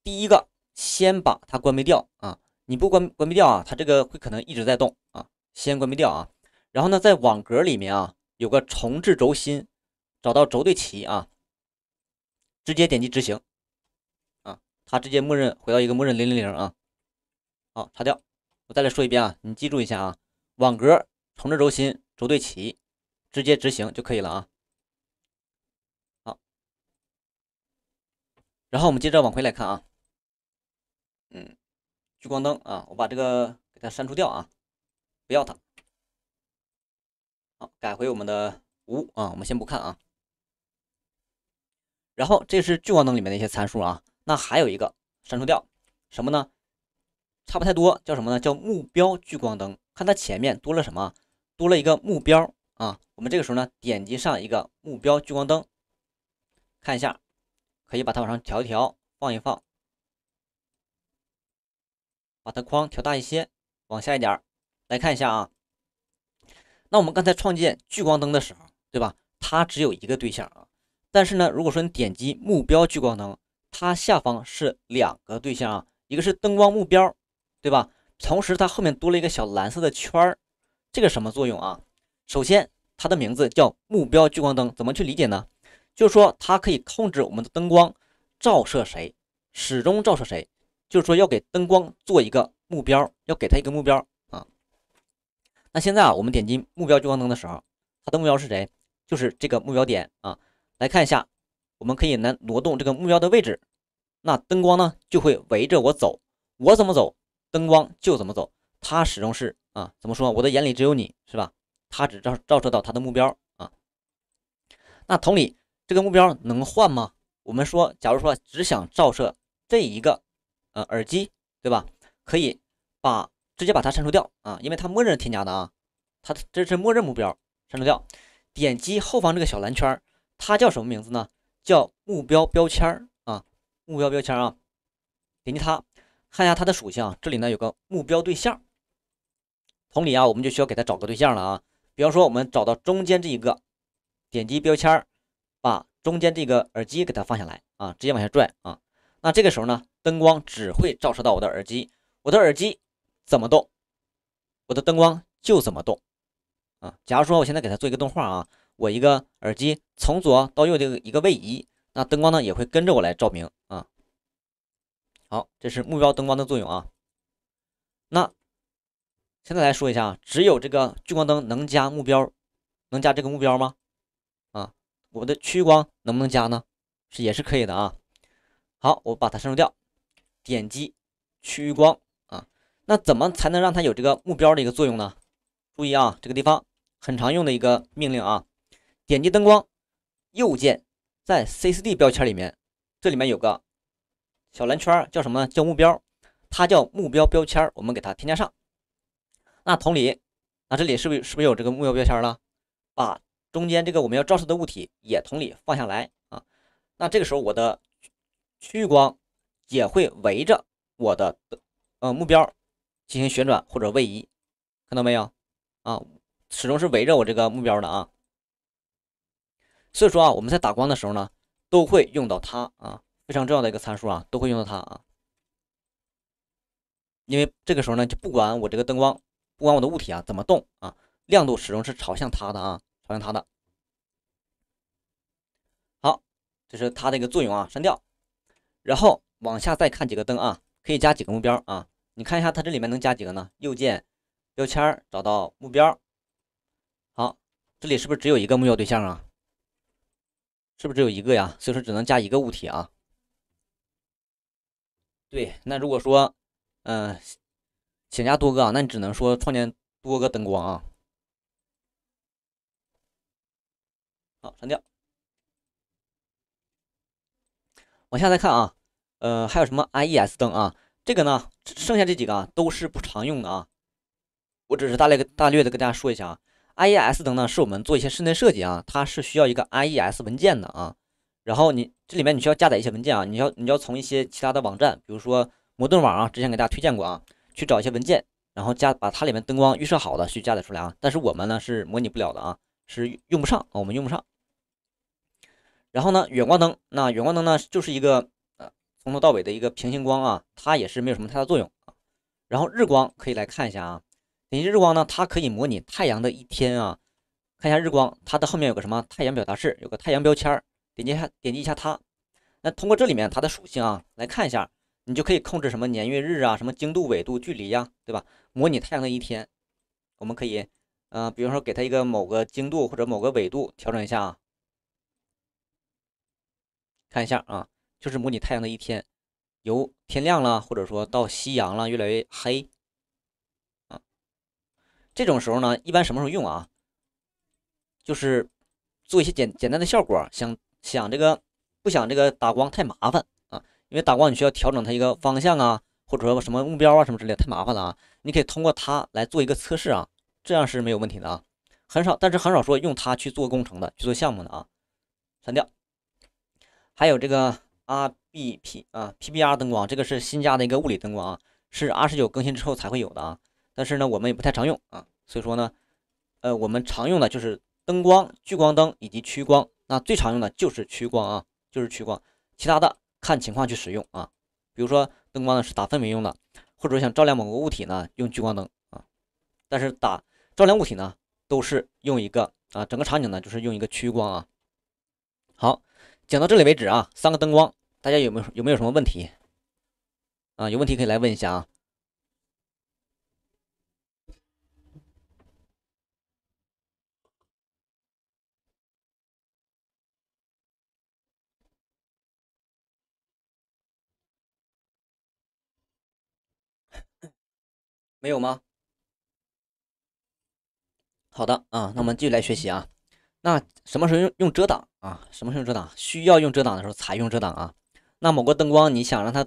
A: 第一个，先把它关闭掉啊！你不关关闭掉啊，它这个会可能一直在动啊。先关闭掉啊。然后呢，在网格里面啊，有个重置轴心，找到轴对齐啊，直接点击执行啊，它直接默认回到一个默认零零零啊。好，擦掉。我再来说一遍啊，你记住一下啊，网格重置轴心，轴对齐。直接执行就可以了啊。好，然后我们接着往回来看啊。嗯，聚光灯啊，我把这个给它删除掉啊，不要它。好，改回我们的无啊，我们先不看啊。然后这是聚光灯里面的一些参数啊。那还有一个删除掉什么呢？差不太多，叫什么呢？叫目标聚光灯。看它前面多了什么？多了一个目标。啊，我们这个时候呢，点击上一个目标聚光灯，看一下，可以把它往上调一调，放一放，把它框调大一些，往下一点来看一下啊。那我们刚才创建聚光灯的时候，对吧？它只有一个对象啊。但是呢，如果说你点击目标聚光灯，它下方是两个对象啊，一个是灯光目标，对吧？同时它后面多了一个小蓝色的圈儿，这个什么作用啊？首先。它的名字叫目标聚光灯，怎么去理解呢？就是说，它可以控制我们的灯光照射谁，始终照射谁。就是说，要给灯光做一个目标，要给它一个目标啊。那现在啊，我们点击目标聚光灯的时候，它的目标是谁？就是这个目标点啊。来看一下，我们可以能挪动这个目标的位置，那灯光呢就会围着我走，我怎么走，灯光就怎么走，它始终是啊。怎么说？我的眼里只有你，是吧？它只照照射到它的目标啊，那同理，这个目标能换吗？我们说，假如说只想照射这一个呃耳机，对吧？可以把直接把它删除掉啊，因为它默认添加的啊，它这是默认目标，删除掉。点击后方这个小蓝圈儿，它叫什么名字呢？叫目标标签儿啊，目标标签啊，点击它，看一下它的属性，这里呢有个目标对象。同理啊，我们就需要给它找个对象了啊。比方说，我们找到中间这一个，点击标签儿，把中间这个耳机给它放下来啊，直接往下拽啊。那这个时候呢，灯光只会照射到我的耳机，我的耳机怎么动，我的灯光就怎么动啊。假如说我现在给它做一个动画啊，我一个耳机从左到右的一个位移，那灯光呢也会跟着我来照明啊。好，这是目标灯光的作用啊。那现在来说一下啊，只有这个聚光灯能加目标，能加这个目标吗？啊，我们的屈光能不能加呢？是也是可以的啊。好，我把它删除掉。点击屈光啊，那怎么才能让它有这个目标的一个作用呢？注意啊，这个地方很常用的一个命令啊，点击灯光右键，在 C C D 标签里面，这里面有个小蓝圈，叫什么？叫目标，它叫目标标签，我们给它添加上。那同理，那这里是不是是不是有这个目标标签了？把中间这个我们要照射的物体也同理放下来啊。那这个时候我的区域光也会围着我的呃目标进行旋转或者位移，看到没有啊？始终是围着我这个目标的啊。所以说啊，我们在打光的时候呢，都会用到它啊，非常重要的一个参数啊，都会用到它啊。因为这个时候呢，就不管我这个灯光。不管我的物体啊怎么动啊，亮度始终是朝向它的啊，朝向它的。好，这是它的一个作用啊，删掉。然后往下再看几个灯啊，可以加几个目标啊？你看一下它这里面能加几个呢？右键标签找到目标。好，这里是不是只有一个目标对象啊？是不是只有一个呀？所以说只能加一个物体啊。对，那如果说，嗯。添加多个啊，那你只能说创建多个灯光啊。好，删掉。往下再看啊，呃，还有什么 IES 灯啊？这个呢，剩下这几个啊都是不常用的啊。我只是大略大略的跟大家说一下啊。IES 灯呢，是我们做一些室内设计啊，它是需要一个 IES 文件的啊。然后你这里面你需要加载一些文件啊，你要你要从一些其他的网站，比如说摩顿网啊，之前给大家推荐过啊。去找一些文件，然后加把它里面灯光预设好的去加载出来啊。但是我们呢是模拟不了的啊，是用不上啊，我们用不上。然后呢，远光灯，那远光灯呢就是一个呃从头到尾的一个平行光啊，它也是没有什么太大作用啊。然后日光可以来看一下啊，点击日光呢，它可以模拟太阳的一天啊。看一下日光，它的后面有个什么太阳表达式，有个太阳标签儿，点击一下点击一下它，那通过这里面它的属性啊来看一下。你就可以控制什么年月日啊，什么经度、纬度、距离呀，对吧？模拟太阳的一天，我们可以，呃，比方说给它一个某个经度或者某个纬度调整一下啊。看一下啊，就是模拟太阳的一天，由天亮了，或者说到夕阳了，越来越黑。啊，这种时候呢，一般什么时候用啊？就是做一些简简单的效果，想想这个不想这个打光太麻烦。因为打光你需要调整它一个方向啊，或者说什么目标啊什么之类太麻烦了啊。你可以通过它来做一个测试啊，这样是没有问题的啊。很少，但是很少说用它去做工程的、去做项目的啊。删掉。还有这个 RBP 啊，PPR 灯光，这个是新加的一个物理灯光啊，是 R19 更新之后才会有的啊。但是呢，我们也不太常用啊。所以说呢，呃，我们常用的就是灯光、聚光灯以及屈光。那最常用的就是屈光啊，就是屈光，其他的。看情况去使用啊，比如说灯光呢是打氛围用的，或者想照亮某个物体呢用聚光灯啊，但是打照亮物体呢都是用一个啊，整个场景呢就是用一个屈光啊。好，讲到这里为止啊，三个灯光大家有没有有没有什么问题啊？有问题可以来问一下啊。没有吗？好的啊，那我们继续来学习啊。那什么时候用用遮挡啊？什么时候遮挡？需要用遮挡的时候才用遮挡啊。那某个灯光，你想让它，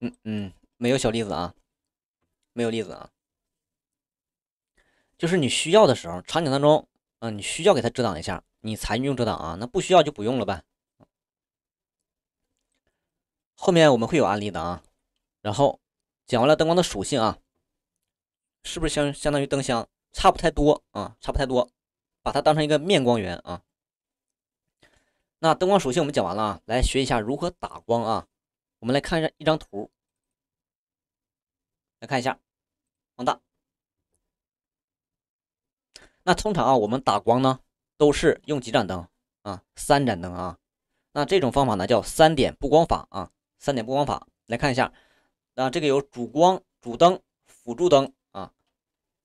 A: 嗯嗯，没有小例子啊，没有例子啊。就是你需要的时候，场景当中，嗯，你需要给它遮挡一下，你才用遮挡啊。那不需要就不用了呗。后面我们会有案例的啊，然后。讲完了灯光的属性啊，是不是相相当于灯箱差不太多啊？差不太多，把它当成一个面光源啊。那灯光属性我们讲完了啊，来学一下如何打光啊。我们来看一下一张图，来看一下，放大。那通常啊，我们打光呢都是用几盏灯啊？三盏灯啊。那这种方法呢叫三点布光法啊，三点布光法。来看一下。啊，这个有主光、主灯、辅助灯啊，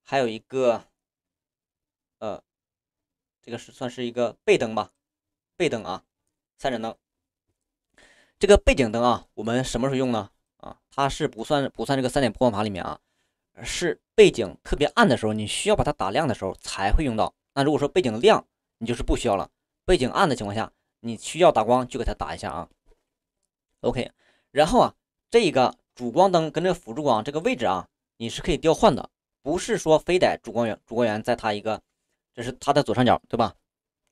A: 还有一个，呃，这个是算是一个背灯吧，背灯啊，三盏灯。这个背景灯啊，我们什么时候用呢？啊，它是不算不算这个三点播放法里面啊，是背景特别暗的时候，你需要把它打亮的时候才会用到。那如果说背景亮，你就是不需要了。背景暗的情况下，你需要打光就给它打一下啊。OK，然后啊，这个。主光灯跟这个辅助光这个位置啊，你是可以调换的，不是说非得主光源主光源在它一个，这是它的左上角对吧？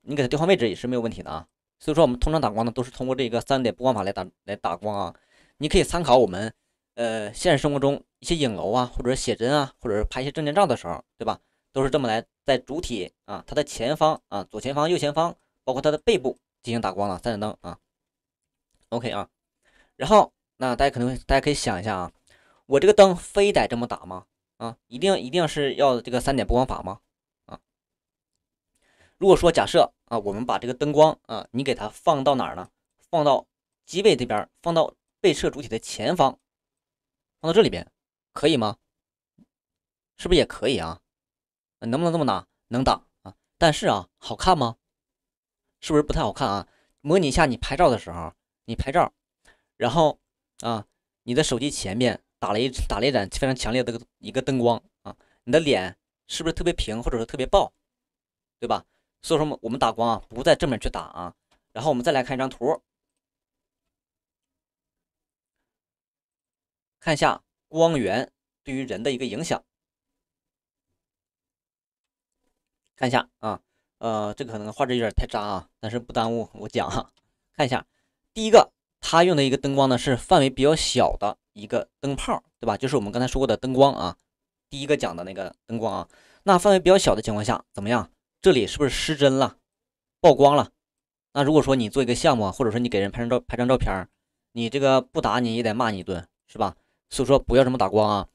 A: 你给它调换位置也是没有问题的啊。所以说我们通常打光呢，都是通过这个三点布光法来打来打光啊。你可以参考我们呃现实生活中一些影楼啊，或者是写真啊，或者是拍一些证件照的时候，对吧？都是这么来在主体啊它的前方啊左前方、右前方，包括它的背部进行打光啊、三点灯啊。OK 啊，然后。那大家可能，大家可以想一下啊，我这个灯非得这么打吗？啊，一定一定是要这个三点布光法吗？啊，如果说假设啊，我们把这个灯光啊，你给它放到哪儿呢？放到机位这边，放到被摄主体的前方，放到这里边，可以吗？是不是也可以啊？能不能这么打？能打啊，但是啊，好看吗？是不是不太好看啊？模拟一下你拍照的时候，你拍照，然后。啊，你的手机前面打了一打了一盏非常强烈的个一个灯光啊，你的脸是不是特别平，或者说特别爆，对吧？所以说我们我们打光啊，不在正面去打啊。然后我们再来看一张图，看一下光源对于人的一个影响。看一下啊，呃，这个可能画质有点太渣啊，但是不耽误我讲啊。看一下第一个。它用的一个灯光呢，是范围比较小的一个灯泡，对吧？就是我们刚才说过的灯光啊，第一个讲的那个灯光啊。那范围比较小的情况下，怎么样？这里是不是失真了，曝光了？那如果说你做一个项目，或者说你给人拍张照、拍张照片，你这个不打你也得骂你一顿，是吧？所以说不要这么打光啊。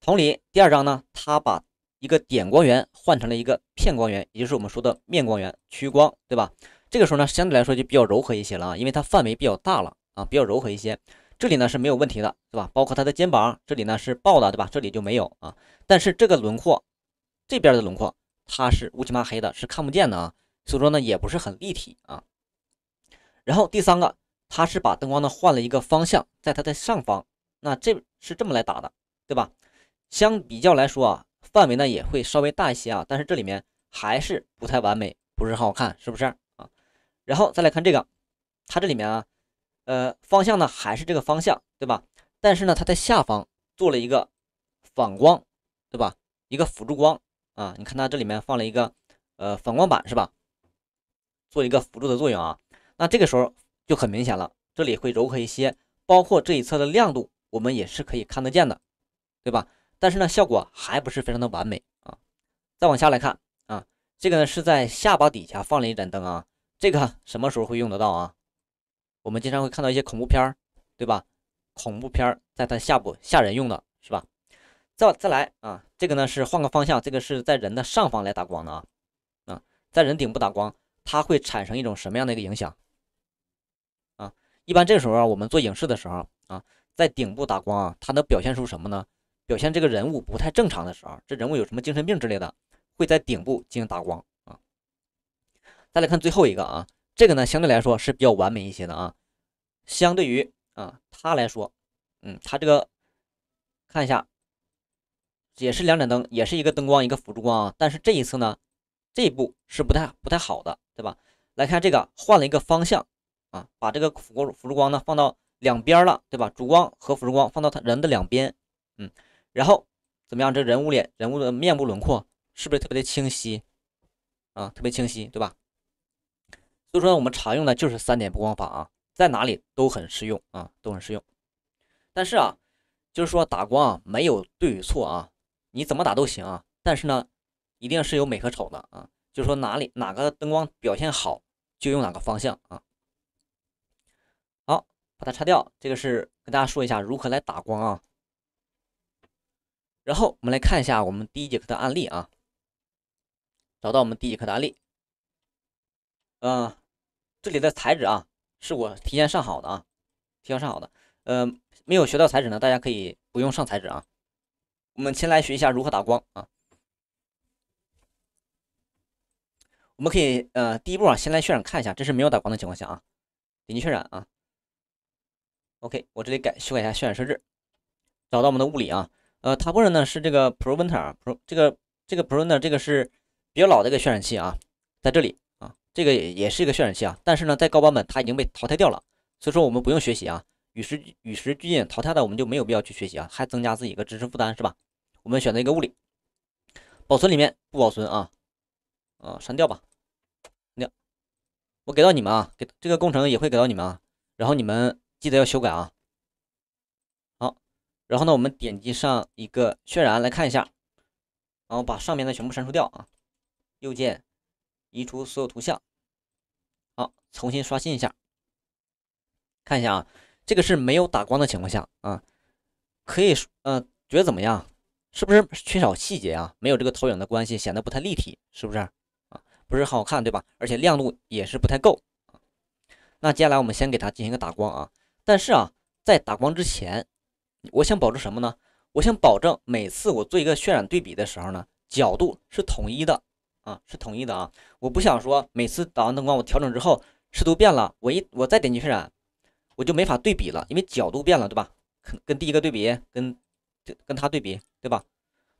A: 同理，第二张呢，它把一个点光源换成了一个片光源，也就是我们说的面光源、屈光，对吧？这个时候呢，相对来说就比较柔和一些了啊，因为它范围比较大了。啊，比较柔和一些，这里呢是没有问题的，对吧？包括它的肩膀，这里呢是爆的，对吧？这里就没有啊。但是这个轮廓，这边的轮廓它是乌漆嘛黑的，是看不见的啊。所以说呢，也不是很立体啊。然后第三个，它是把灯光呢换了一个方向，在它的上方，那这是这么来打的，对吧？相比较来说啊，范围呢也会稍微大一些啊，但是这里面还是不太完美，不是很好看，是不是啊？然后再来看这个，它这里面啊。呃，方向呢还是这个方向，对吧？但是呢，它在下方做了一个反光，对吧？一个辅助光啊，你看它这里面放了一个呃反光板，是吧？做一个辅助的作用啊。那这个时候就很明显了，这里会柔和一些，包括这一侧的亮度，我们也是可以看得见的，对吧？但是呢，效果还不是非常的完美啊。再往下来看啊，这个呢是在下巴底下放了一盏灯啊，这个什么时候会用得到啊？我们经常会看到一些恐怖片儿，对吧？恐怖片儿在它下部吓人用的是吧？再再来啊，这个呢是换个方向，这个是在人的上方来打光的啊啊，在人顶部打光，它会产生一种什么样的一个影响啊？一般这时候我们做影视的时候啊，在顶部打光啊，它能表现出什么呢？表现这个人物不太正常的时候，这人物有什么精神病之类的，会在顶部进行打光啊。再来看最后一个啊。这个呢，相对来说是比较完美一些的啊。相对于啊，他来说，嗯，他这个看一下，也是两盏灯，也是一个灯光，一个辅助光啊。但是这一次呢，这一步是不太不太好的，对吧？来看这个，换了一个方向啊，把这个辅辅助光呢放到两边了，对吧？主光和辅助光放到他人的两边，嗯，然后怎么样？这人物脸、人物的面部轮廓是不是特别的清晰啊？特别清晰，对吧？所以说我们常用的就是三点布光法啊，在哪里都很适用啊，都很适用。但是啊，就是说打光啊，没有对与错啊，你怎么打都行啊。但是呢，一定是有美和丑的啊。就是说哪里哪个灯光表现好，就用哪个方向啊。好，把它擦掉。这个是跟大家说一下如何来打光啊。然后我们来看一下我们第一节课的案例啊，找到我们第一节课的案例，嗯。这里的材质啊，是我提前上好的啊，提前上好的。呃，没有学到材质呢，大家可以不用上材质啊。我们先来学一下如何打光啊。我们可以呃，第一步啊，先来渲染看一下，这是没有打光的情况下啊，点击渲染啊。OK，我这里改修改一下渲染设置，找到我们的物理啊。呃，它默认呢是这个 Proventer，Pro 这个这个 Proventer 这个是比较老的一个渲染器啊，在这里。这个也也是一个渲染器啊，但是呢，在高版本它已经被淘汰掉了，所以说我们不用学习啊，与时与时俱进淘汰的我们就没有必要去学习啊，还增加自己一个知识负担是吧？我们选择一个物理，保存里面不保存啊，啊，删掉吧。那我给到你们啊，给这个工程也会给到你们啊，然后你们记得要修改啊。好，然后呢，我们点击上一个渲染来看一下，然后把上面的全部删除掉啊，右键。移除所有图像，好，重新刷新一下，看一下啊，这个是没有打光的情况下啊，可以，呃，觉得怎么样？是不是缺少细节啊？没有这个投影的关系，显得不太立体，是不是啊？不是很好看，对吧？而且亮度也是不太够。那接下来我们先给它进行一个打光啊。但是啊，在打光之前，我想保证什么呢？我想保证每次我做一个渲染对比的时候呢，角度是统一的。啊，是统一的啊！我不想说每次打完灯光，我调整之后视图变了，我一我再点击渲染，我就没法对比了，因为角度变了，对吧？跟第一个对比，跟跟它对比，对吧？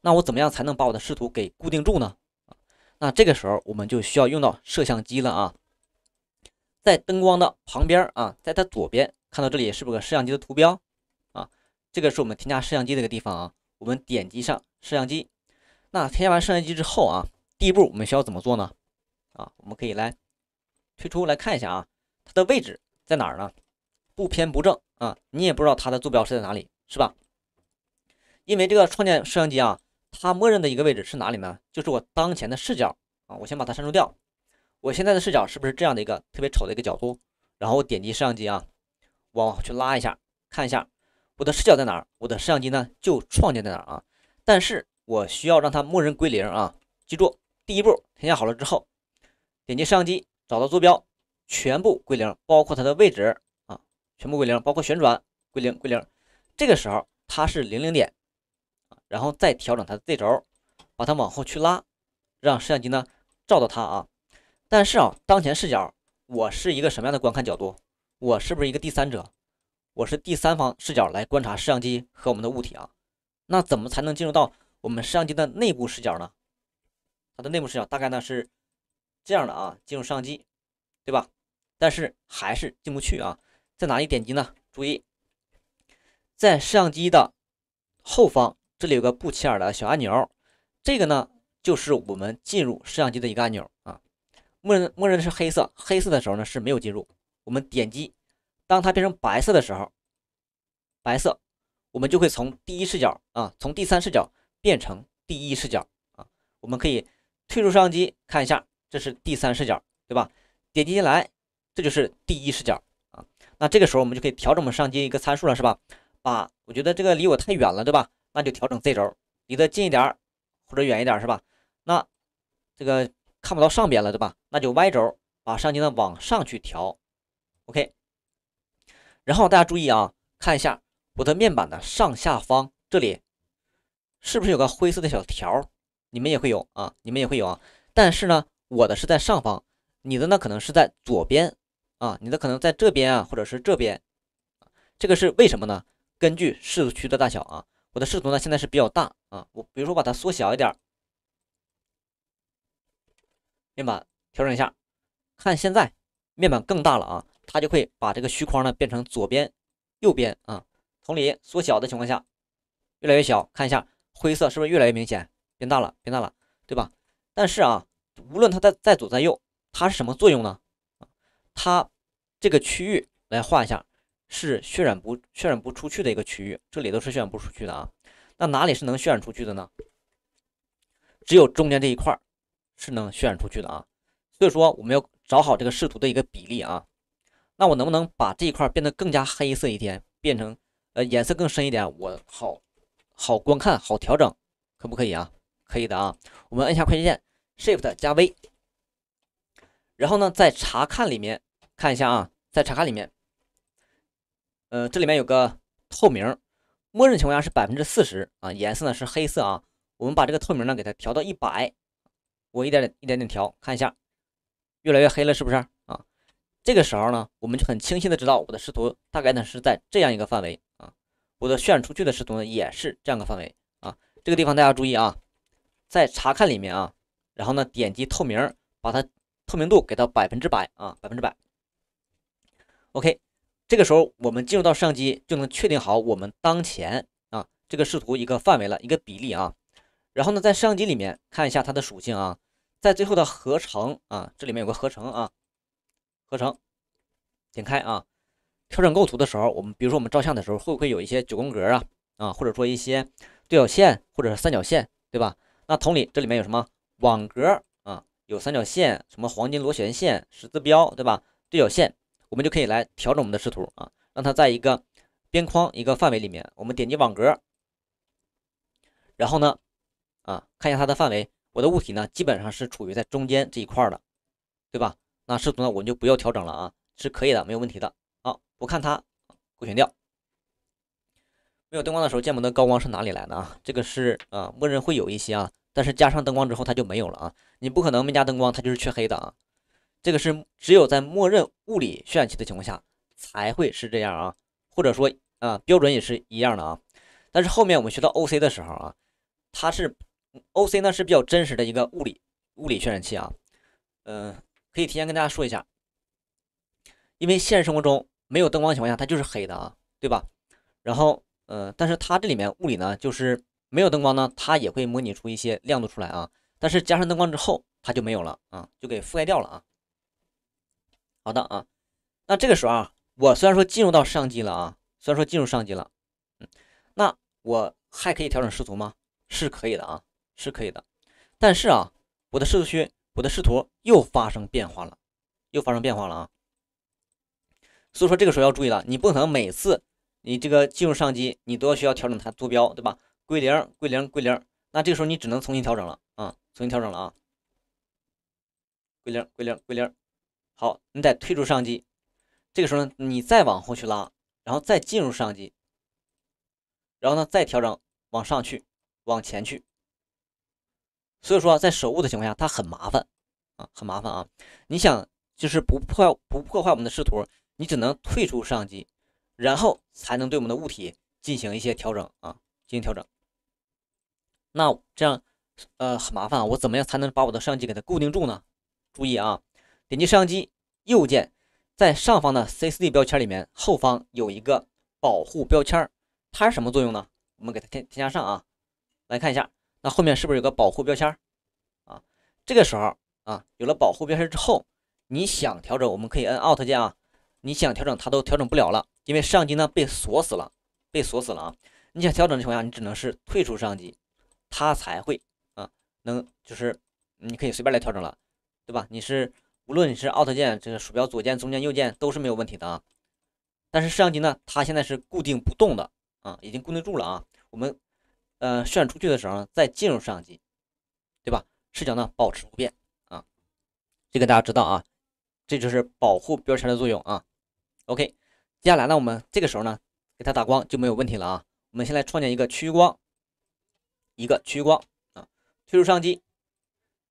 A: 那我怎么样才能把我的视图给固定住呢？那这个时候我们就需要用到摄像机了啊！在灯光的旁边啊，在它左边，看到这里是不是个摄像机的图标啊？这个是我们添加摄像机的一个地方啊！我们点击上摄像机，那添加完摄像机之后啊。第一步，我们需要怎么做呢？啊，我们可以来退出来看一下啊，它的位置在哪儿呢？不偏不正啊，你也不知道它的坐标是在哪里，是吧？因为这个创建摄像机啊，它默认的一个位置是哪里呢？就是我当前的视角啊。我先把它删除掉。我现在的视角是不是这样的一个特别丑的一个角度？然后我点击摄像机啊，往去拉一下，看一下我的视角在哪儿，我的摄像机呢就创建在哪儿啊。但是我需要让它默认归零啊，记住。第一步，添加好了之后，点击摄像机，找到坐标，全部归零，包括它的位置啊，全部归零，包括旋转归零归零。这个时候它是零零点然后再调整它的 Z 轴，把它往后去拉，让摄像机呢照到它啊。但是啊，当前视角我是一个什么样的观看角度？我是不是一个第三者？我是第三方视角来观察摄像机和我们的物体啊？那怎么才能进入到我们摄像机的内部视角呢？它的内部视角大概呢是这样的啊，进入相机，对吧？但是还是进不去啊，在哪里点击呢？注意，在摄像机的后方这里有个不起眼的小按钮，这个呢就是我们进入摄像机的一个按钮啊。默认默认的是黑色，黑色的时候呢是没有进入。我们点击，当它变成白色的时候，白色，我们就会从第一视角啊，从第三视角变成第一视角啊，我们可以。退出摄像机，看一下，这是第三视角，对吧？点击进来，这就是第一视角啊。那这个时候我们就可以调整我们相机一个参数了，是吧？把我觉得这个离我太远了，对吧？那就调整 Z 轴，离得近一点或者远一点，是吧？那这个看不到上边了，对吧？那就 Y 轴，把相机呢往上去调。OK。然后大家注意啊，看一下我的面板的上下方这里，是不是有个灰色的小条？你们也会有啊，你们也会有啊，但是呢，我的是在上方，你的呢可能是在左边啊，你的可能在这边啊，或者是这边，这个是为什么呢？根据视图的大小啊，我的视图呢现在是比较大啊，我比如说把它缩小一点，面板调整一下，看现在面板更大了啊，它就会把这个虚框呢变成左边、右边啊，同理，缩小的情况下越来越小，看一下灰色是不是越来越明显。变大了，变大了，对吧？但是啊，无论它在在左在右，它是什么作用呢？它这个区域来画一下，是渲染不渲染不出去的一个区域，这里都是渲染不出去的啊。那哪里是能渲染出去的呢？只有中间这一块是能渲染出去的啊。所以说，我们要找好这个视图的一个比例啊。那我能不能把这一块变得更加黑色一点，变成呃颜色更深一点，我好好观看，好调整，可不可以啊？可以的啊，我们按下快捷键 Shift 加 V，然后呢，在查看里面看一下啊，在查看里面，呃，这里面有个透明，默认情况下是百分之四十啊，颜色呢是黑色啊，我们把这个透明呢给它调到一百，我一点点一点点调，看一下，越来越黑了是不是啊？这个时候呢，我们就很清晰的知道我的视图大概呢是在这样一个范围啊，我的渲染出去的视图呢也是这样的范围啊，这个地方大家注意啊。在查看里面啊，然后呢，点击透明，把它透明度给到百分之百啊，百分之百。OK，这个时候我们进入到相机，就能确定好我们当前啊这个视图一个范围了一个比例啊。然后呢，在相机里面看一下它的属性啊，在最后的合成啊，这里面有个合成啊，合成，点开啊，调整构图的时候，我们比如说我们照相的时候，会不会有一些九宫格啊啊，或者说一些对角线或者是三角线，对吧？那同理，这里面有什么网格啊？有三角线，什么黄金螺旋线、十字标，对吧？对角线，我们就可以来调整我们的视图啊，让它在一个边框一个范围里面。我们点击网格，然后呢，啊，看一下它的范围，我的物体呢基本上是处于在中间这一块的，对吧？那视图呢，我们就不要调整了啊，是可以的，没有问题的。好，不看它勾选掉。没有灯光的时候，见不得高光是哪里来的啊？这个是啊，默认会有一些啊，但是加上灯光之后它就没有了啊。你不可能没加灯光它就是缺黑的啊。这个是只有在默认物理渲染器的情况下才会是这样啊，或者说啊，标准也是一样的啊。但是后面我们学到 OC 的时候啊，它是 OC 呢是比较真实的一个物理物理渲染器啊。嗯，可以提前跟大家说一下，因为现实生活中没有灯光情况下它就是黑的啊，对吧？然后。呃，但是它这里面物理呢，就是没有灯光呢，它也会模拟出一些亮度出来啊。但是加上灯光之后，它就没有了啊，就给覆盖掉了啊。好的啊，那这个时候啊，我虽然说进入到上机了啊，虽然说进入上机了，嗯，那我还可以调整视图吗？是可以的啊，是可以的。但是啊，我的视图区，我的视图又发生变化了，又发生变化了啊。所以说这个时候要注意了，你不能每次。你这个进入上机，你都要需要调整它坐标，对吧？归零、归零、归零。那这个时候你只能重新调整了啊，重新调整了啊。归零、归零、归零。好，你得退出上机。这个时候你再往后去拉，然后再进入上机，然后呢再调整往上去、往前去。所以说，在手误的情况下，它很麻烦啊，很麻烦啊。你想，就是不破不破坏我们的视图，你只能退出上机。然后才能对我们的物体进行一些调整啊，进行调整。那这样呃很麻烦啊，我怎么样才能把我的摄像机给它固定住呢？注意啊，点击摄像机右键，在上方的 c c d 标签里面后方有一个保护标签它是什么作用呢？我们给它添添加上啊，来看一下，那后面是不是有个保护标签啊？这个时候啊，有了保护标签之后，你想调整，我们可以按 Alt 键啊，你想调整它都调整不了了。因为上机呢被锁死了，被锁死了啊！你想调整的情况下，你只能是退出上机，它才会啊能就是你可以随便来调整了，对吧？你是无论你是 Alt 键、这个鼠标左键、中间右键都是没有问题的啊。但是摄像机呢，它现在是固定不动的啊，已经固定住了啊。我们呃渲染出去的时候再进入摄像机，对吧？视角呢保持不变啊。这个大家知道啊，这就是保护标签的作用啊。OK。接下来呢，我们这个时候呢，给它打光就没有问题了啊。我们先来创建一个屈光，一个屈光啊，退出相机，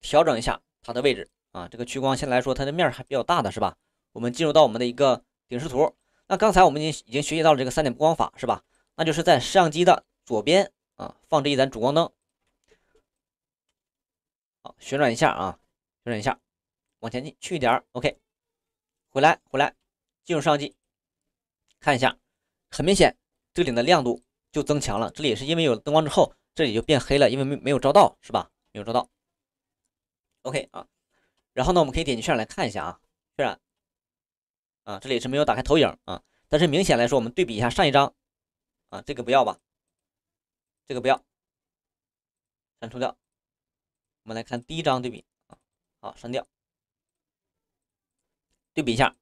A: 调整一下它的位置啊。这个屈光光先来说，它的面还比较大的是吧？我们进入到我们的一个顶视图。那刚才我们已经已经学习到了这个三点布光法是吧？那就是在摄像机的左边啊，放置一盏主光灯。好，旋转一下啊，旋转一下，往前进去一点。OK，回来回来，进入相机。看一下，很明显，这里的亮度就增强了。这里也是因为有了灯光之后，这里就变黑了，因为没没有照到，是吧？没有照到。OK 啊，然后呢，我们可以点击渲染来看一下啊，渲染啊，这里是没有打开投影啊，但是明显来说，我们对比一下上一张啊，这个不要吧，这个不要，删除掉。我们来看第一张对比啊，好，删掉，对比一下，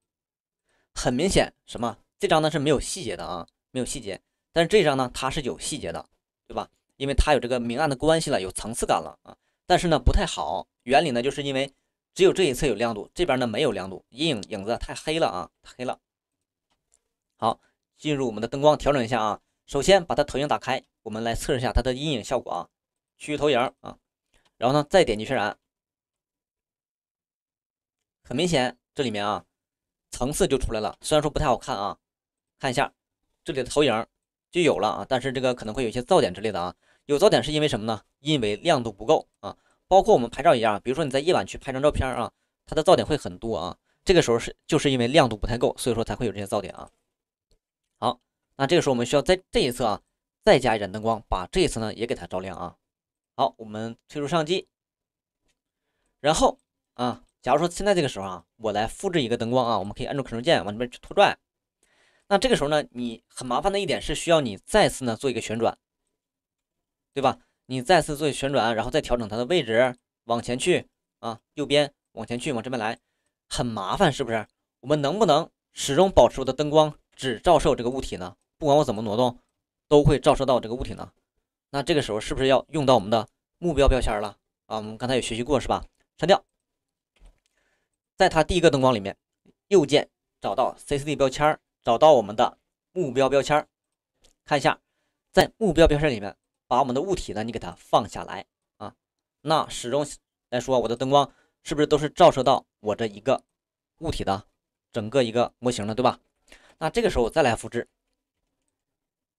A: 很明显什么？这张呢是没有细节的啊，没有细节。但是这张呢，它是有细节的，对吧？因为它有这个明暗的关系了，有层次感了啊。但是呢，不太好。原理呢，就是因为只有这一侧有亮度，这边呢没有亮度，阴影影子太黑了啊，太黑了。好，进入我们的灯光调整一下啊。首先把它投影打开，我们来测试一下它的阴影效果啊。区域投影啊，然后呢再点击渲染。很明显，这里面啊层次就出来了，虽然说不太好看啊。看一下，这里的投影就有了啊，但是这个可能会有一些噪点之类的啊。有噪点是因为什么呢？因为亮度不够啊。包括我们拍照一样，比如说你在夜晚去拍张照片啊，它的噪点会很多啊。这个时候是就是因为亮度不太够，所以说才会有这些噪点啊。好，那这个时候我们需要在这一侧啊再加一盏灯光，把这一侧呢也给它照亮啊。好，我们退出相机，然后啊，假如说现在这个时候啊，我来复制一个灯光啊，我们可以按住 Ctrl 键往这边去拖拽。那这个时候呢，你很麻烦的一点是需要你再次呢做一个旋转，对吧？你再次做旋转，然后再调整它的位置，往前去啊，右边往前去，往这边来，很麻烦，是不是？我们能不能始终保持我的灯光只照射这个物体呢？不管我怎么挪动，都会照射到这个物体呢？那这个时候是不是要用到我们的目标标签了啊？我们刚才有学习过，是吧？删掉，在它第一个灯光里面，右键找到 CCD 标签儿。找到我们的目标标签，看一下，在目标标签里面，把我们的物体呢，你给它放下来啊。那始终来说，我的灯光是不是都是照射到我这一个物体的整个一个模型的，对吧？那这个时候再来复制，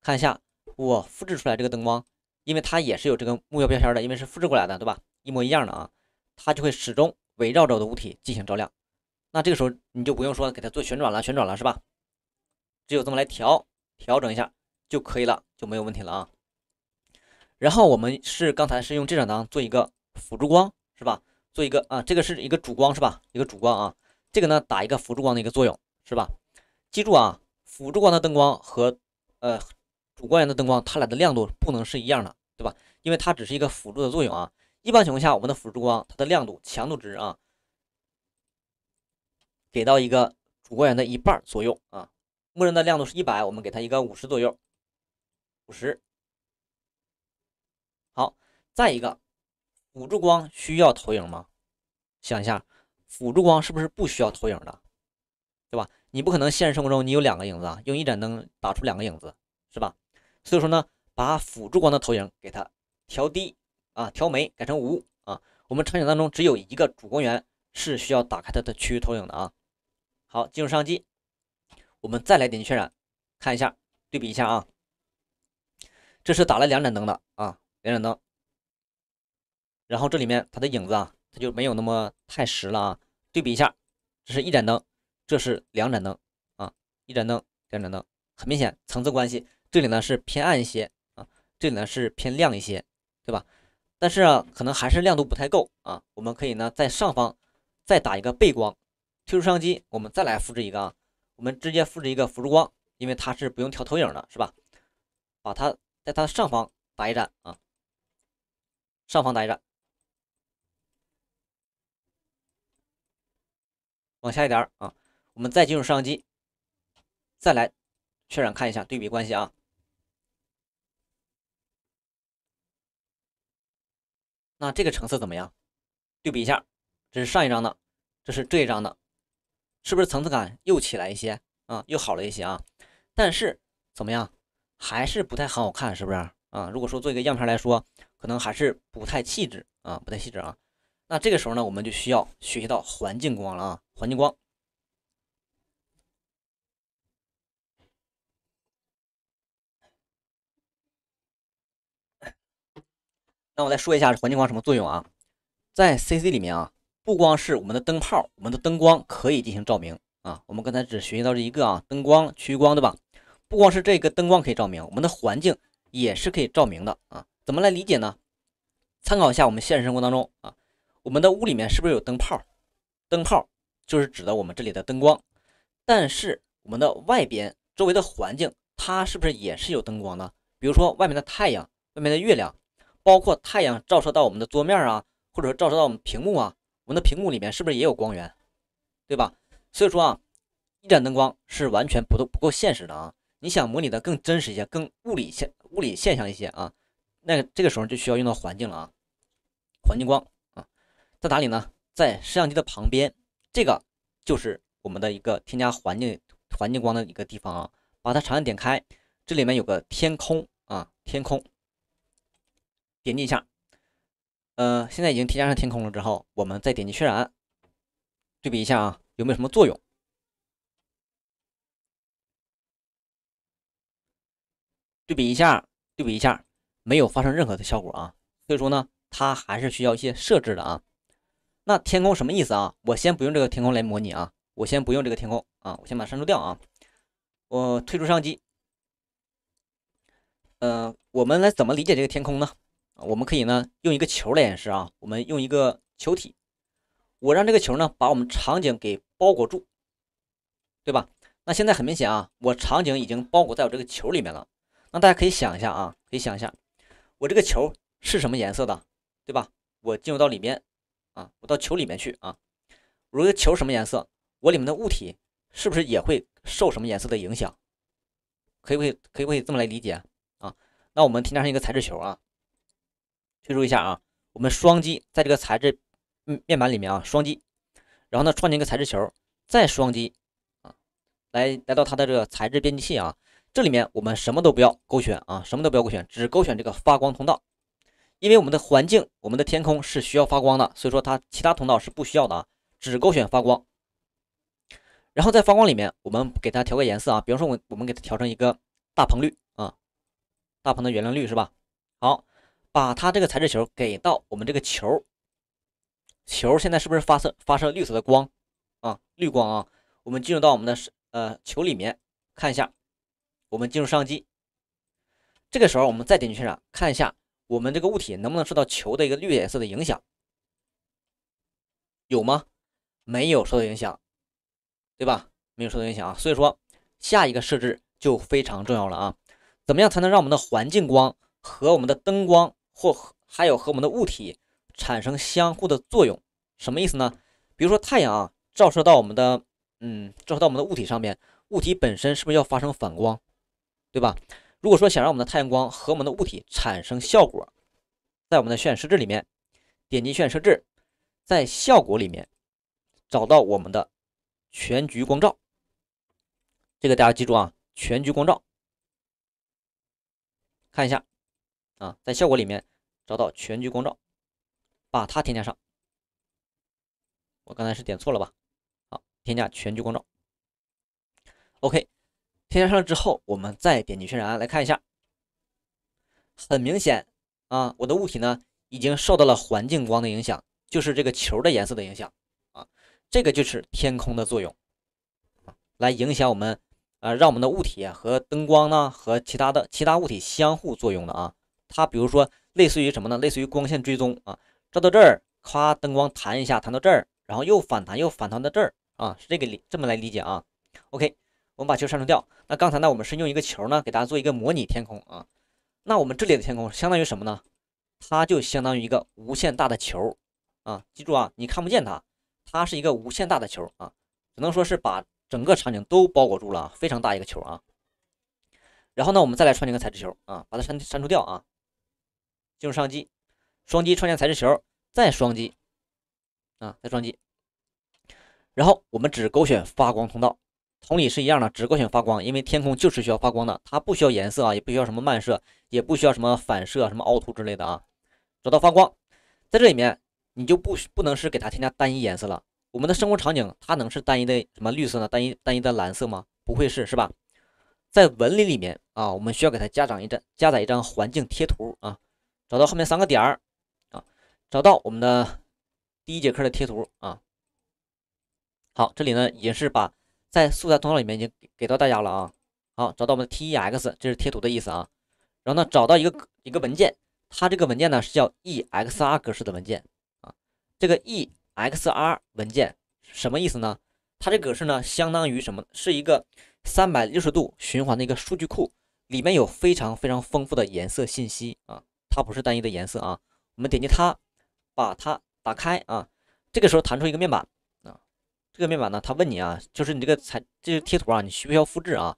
A: 看一下我复制出来这个灯光，因为它也是有这个目标标签的，因为是复制过来的，对吧？一模一样的啊，它就会始终围绕着我的物体进行照亮。那这个时候你就不用说给它做旋转了，旋转了是吧？只有这么来调调整一下就可以了，就没有问题了啊。然后我们是刚才是用这张灯做一个辅助光，是吧？做一个啊，这个是一个主光，是吧？一个主光啊，这个呢打一个辅助光的一个作用，是吧？记住啊，辅助光的灯光和呃主光源的灯光，它俩的亮度不能是一样的，对吧？因为它只是一个辅助的作用啊。一般情况下，我们的辅助光它的亮度、强度值啊，给到一个主光源的一半左右啊。默认的亮度是一百，我们给它一个五十左右，五十。好，再一个，辅助光需要投影吗？想一下，辅助光是不是不需要投影的，对吧？你不可能现实生活中你有两个影子，啊，用一盏灯打出两个影子，是吧？所以说呢，把辅助光的投影给它调低啊，调没改成无啊。我们场景当中只有一个主光源是需要打开它的区域投影的啊。好，进入相机。我们再来点击渲染，看一下，对比一下啊。这是打了两盏灯的啊，两盏灯。然后这里面它的影子啊，它就没有那么太实了啊。对比一下，这是一盏灯，这是两盏灯啊，一盏灯，两盏灯，很明显层次关系。这里呢是偏暗一些啊，这里呢是偏亮一些，对吧？但是啊，可能还是亮度不太够啊。我们可以呢在上方再打一个背光。退出相机，我们再来复制一个啊。我们直接复制一个辅助光，因为它是不用调投影的，是吧？把它在它的上方打一盏啊，上方打一盏，往下一点儿啊。我们再进入摄像机，再来渲染看一下对比关系啊。那这个成色怎么样？对比一下，这是上一张的，这是这一张的。是不是层次感又起来一些啊？又好了一些啊，但是怎么样，还是不太很好看，是不是啊？如果说做一个样片来说，可能还是不太细致啊，不太细致啊。那这个时候呢，我们就需要学习到环境光了啊。环境光，那我再说一下环境光什么作用啊？在 CC 里面啊。不光是我们的灯泡，我们的灯光可以进行照明啊。我们刚才只学习到这一个啊，灯光、趋光，对吧？不光是这个灯光可以照明，我们的环境也是可以照明的啊。怎么来理解呢？参考一下我们现实生活当中啊，我们的屋里面是不是有灯泡？灯泡就是指的我们这里的灯光，但是我们的外边周围的环境，它是不是也是有灯光呢？比如说外面的太阳、外面的月亮，包括太阳照射到我们的桌面啊，或者说照射到我们屏幕啊。我们的屏幕里面是不是也有光源，对吧？所以说啊，一盏灯光是完全不都不够现实的啊。你想模拟的更真实一些，更物理现物理现象一些啊，那这个时候就需要用到环境了啊，环境光啊，在哪里呢？在摄像机的旁边，这个就是我们的一个添加环境环境光的一个地方啊。把它长按点开，这里面有个天空啊，天空，点击一下。呃，现在已经添加上天空了之后，我们再点击渲染，对比一下啊，有没有什么作用？对比一下，对比一下，没有发生任何的效果啊。所以说呢，它还是需要一些设置的啊。那天空什么意思啊？我先不用这个天空来模拟啊，我先不用这个天空啊，我先把它删除掉啊。我退出相机。嗯，我们来怎么理解这个天空呢？我们可以呢用一个球来演示啊，我们用一个球体，我让这个球呢把我们场景给包裹住，对吧？那现在很明显啊，我场景已经包裹在我这个球里面了。那大家可以想一下啊，可以想一下，我这个球是什么颜色的，对吧？我进入到里面啊，我到球里面去啊，我这个球什么颜色？我里面的物体是不是也会受什么颜色的影响？可以不？可以可不可以这么来理解啊？那我们添加上一个材质球啊。退出一下啊，我们双击在这个材质嗯面板里面啊，双击，然后呢创建一个材质球，再双击啊，来来到它的这个材质编辑器啊，这里面我们什么都不要勾选啊，什么都不要勾选，只勾选这个发光通道，因为我们的环境、我们的天空是需要发光的，所以说它其他通道是不需要的啊，只勾选发光。然后在发光里面，我们给它调个颜色啊，比方说我我们给它调成一个大鹏绿啊，大鹏的原谅绿是吧？好。把它这个材质球给到我们这个球，球现在是不是发射发射绿色的光啊？绿光啊！我们进入到我们的呃球里面看一下，我们进入相机，这个时候我们再点击渲染看一下，我们这个物体能不能受到球的一个绿颜色的影响？有吗？没有受到影响，对吧？没有受到影响啊！所以说下一个设置就非常重要了啊！怎么样才能让我们的环境光和我们的灯光？或还有和我们的物体产生相互的作用，什么意思呢？比如说太阳啊照射到我们的，嗯，照射到我们的物体上面，物体本身是不是要发生反光，对吧？如果说想让我们的太阳光和我们的物体产生效果，在我们的渲染设置里面，点击渲染设置，在效果里面找到我们的全局光照，这个大家记住啊，全局光照，看一下。啊，在效果里面找到全局光照，把它添加上。我刚才是点错了吧？好，添加全局光照。OK，添加上了之后，我们再点击渲染来看一下。很明显啊，我的物体呢已经受到了环境光的影响，就是这个球的颜色的影响啊。这个就是天空的作用，来影响我们啊，让我们的物体和灯光呢和其他的其他物体相互作用的啊。它比如说类似于什么呢？类似于光线追踪啊，照到这儿，咔，灯光弹一下，弹到这儿，然后又反弹，又反弹到这儿啊，是这个理，这么来理解啊。OK，我们把球删除掉。那刚才呢，我们是用一个球呢，给大家做一个模拟天空啊。那我们这里的天空相当于什么呢？它就相当于一个无限大的球啊。记住啊，你看不见它，它是一个无限大的球啊，只能说是把整个场景都包裹住了啊，非常大一个球啊。然后呢，我们再来串一个材质球啊，把它删删除掉啊。进入双击，双击创建材质球，再双击，啊，再双击，然后我们只勾选发光通道，同理是一样的，只勾选发光，因为天空就是需要发光的，它不需要颜色啊，也不需要什么漫射，也不需要什么反射、什么凹凸之类的啊，找到发光，在这里面你就不不能是给它添加单一颜色了，我们的生活场景它能是单一的什么绿色呢？单一单一的蓝色吗？不会是是吧？在纹理里面啊，我们需要给它加长一张加载一张环境贴图啊。找到后面三个点儿啊，找到我们的第一节课的贴图啊。好，这里呢也是把在素材通道里面已经给给到大家了啊。好，找到我们的 T E X，这是贴图的意思啊。然后呢，找到一个一个文件，它这个文件呢是叫 E X R 格式的文件啊。这个 E X R 文件什么意思呢？它这格式呢相当于什么？是一个三百六十度循环的一个数据库，里面有非常非常丰富的颜色信息啊。它不是单一的颜色啊，我们点击它，把它打开啊，这个时候弹出一个面板啊，这个面板呢，它问你啊，就是你这个材，这个贴图啊，你需不需要复制啊？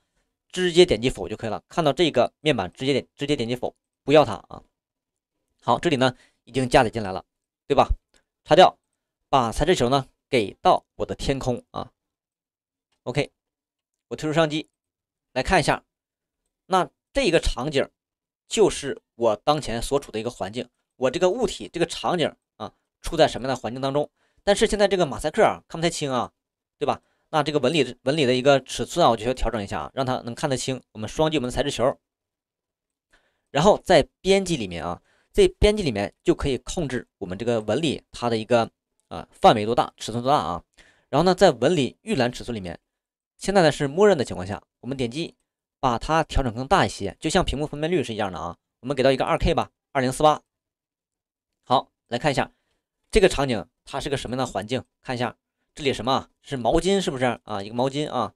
A: 直接点击否就可以了。看到这个面板，直接点，直接点击否，不要它啊。好，这里呢已经加载进来了，对吧？擦掉，把材质球呢给到我的天空啊。OK，我退出相机，来看一下，那这个场景就是我当前所处的一个环境，我这个物体这个场景啊，处在什么样的环境当中？但是现在这个马赛克啊，看不太清啊，对吧？那这个纹理纹理的一个尺寸啊，我就要调整一下啊，让它能看得清。我们双击我们的材质球，然后在编辑里面啊，在编辑里面就可以控制我们这个纹理它的一个呃范围多大，尺寸多大啊。然后呢，在纹理预览尺寸里面，现在呢是默认的情况下，我们点击把它调整更大一些，就像屏幕分辨率是一样的啊。我们给到一个二 K 吧，二零四八。好，来看一下这个场景，它是个什么样的环境？看一下，这里什么是毛巾？是不是啊？一个毛巾啊。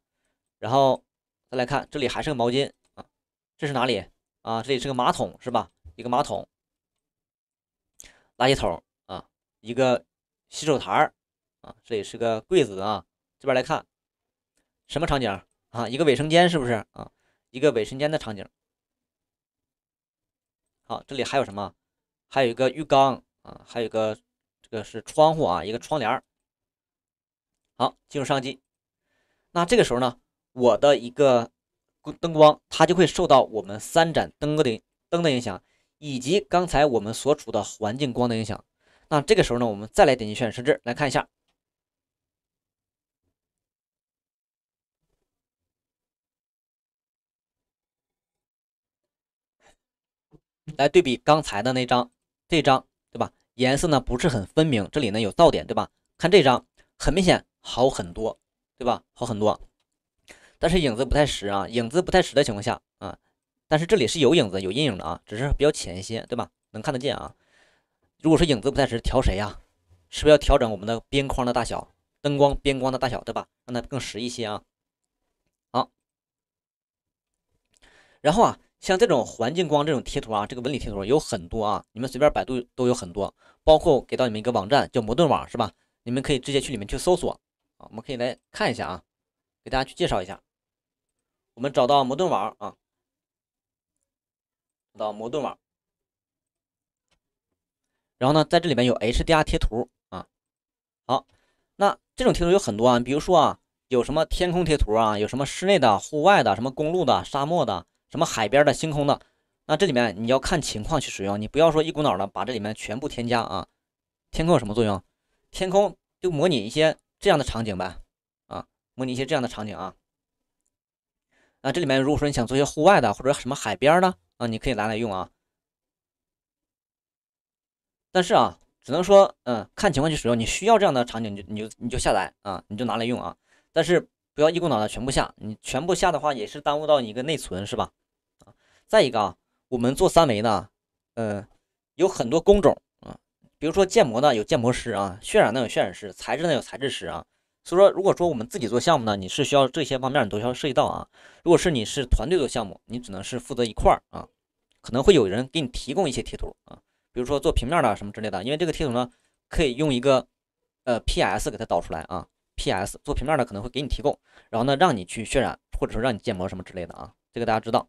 A: 然后再来看，这里还是个毛巾啊。这是哪里啊？这里是个马桶，是吧？一个马桶、垃圾桶啊，一个洗手台啊。这里是个柜子啊。这边来看，什么场景啊？一个卫生间，是不是啊？一个卫生间的场景。好，这里还有什么？还有一个浴缸啊，还有一个这个是窗户啊，一个窗帘。好，进入上机。那这个时候呢，我的一个灯光它就会受到我们三盏灯的灯的影响，以及刚才我们所处的环境光的影响。那这个时候呢，我们再来点击渲染设置来看一下。来对比刚才的那张，这张对吧？颜色呢不是很分明，这里呢有噪点对吧？看这张，很明显好很多对吧？好很多，但是影子不太实啊，影子不太实的情况下啊，但是这里是有影子、有阴影的啊，只是比较浅一些对吧？能看得见啊。如果说影子不太实，调谁呀？是不是要调整我们的边框的大小、灯光边光的大小对吧？让它更实一些啊。好，然后啊。像这种环境光这种贴图啊，这个纹理贴图有很多啊，你们随便百度都有很多，包括给到你们一个网站叫魔顿网，是吧？你们可以直接去里面去搜索啊，我们可以来看一下啊，给大家去介绍一下。我们找到魔顿网啊，找到魔顿网，然后呢，在这里面有 HDR 贴图啊，好，那这种贴图有很多啊，比如说啊，有什么天空贴图啊，有什么室内的、户外的、什么公路的、沙漠的。什么海边的、星空的，那这里面你要看情况去使用，你不要说一股脑的把这里面全部添加啊。天空有什么作用？天空就模拟一些这样的场景吧，啊，模拟一些这样的场景啊。那这里面如果说你想做一些户外的或者什么海边的啊，你可以拿来用啊。但是啊，只能说，嗯，看情况去使用。你需要这样的场景，就你就你就下载啊，你就拿来用啊。但是不要一股脑的全部下，你全部下的话也是耽误到你一个内存，是吧？再一个啊，我们做三维呢，呃，有很多工种啊，比如说建模呢有建模师啊，渲染呢有渲染师，材质呢有材质师啊。所以说，如果说我们自己做项目呢，你是需要这些方面你都需要涉及到啊。如果是你是团队做项目，你只能是负责一块儿啊，可能会有人给你提供一些贴图啊，比如说做平面的什么之类的，因为这个贴图呢可以用一个呃 PS 给它导出来啊，PS 做平面的可能会给你提供，然后呢让你去渲染或者说让你建模什么之类的啊，这个大家知道。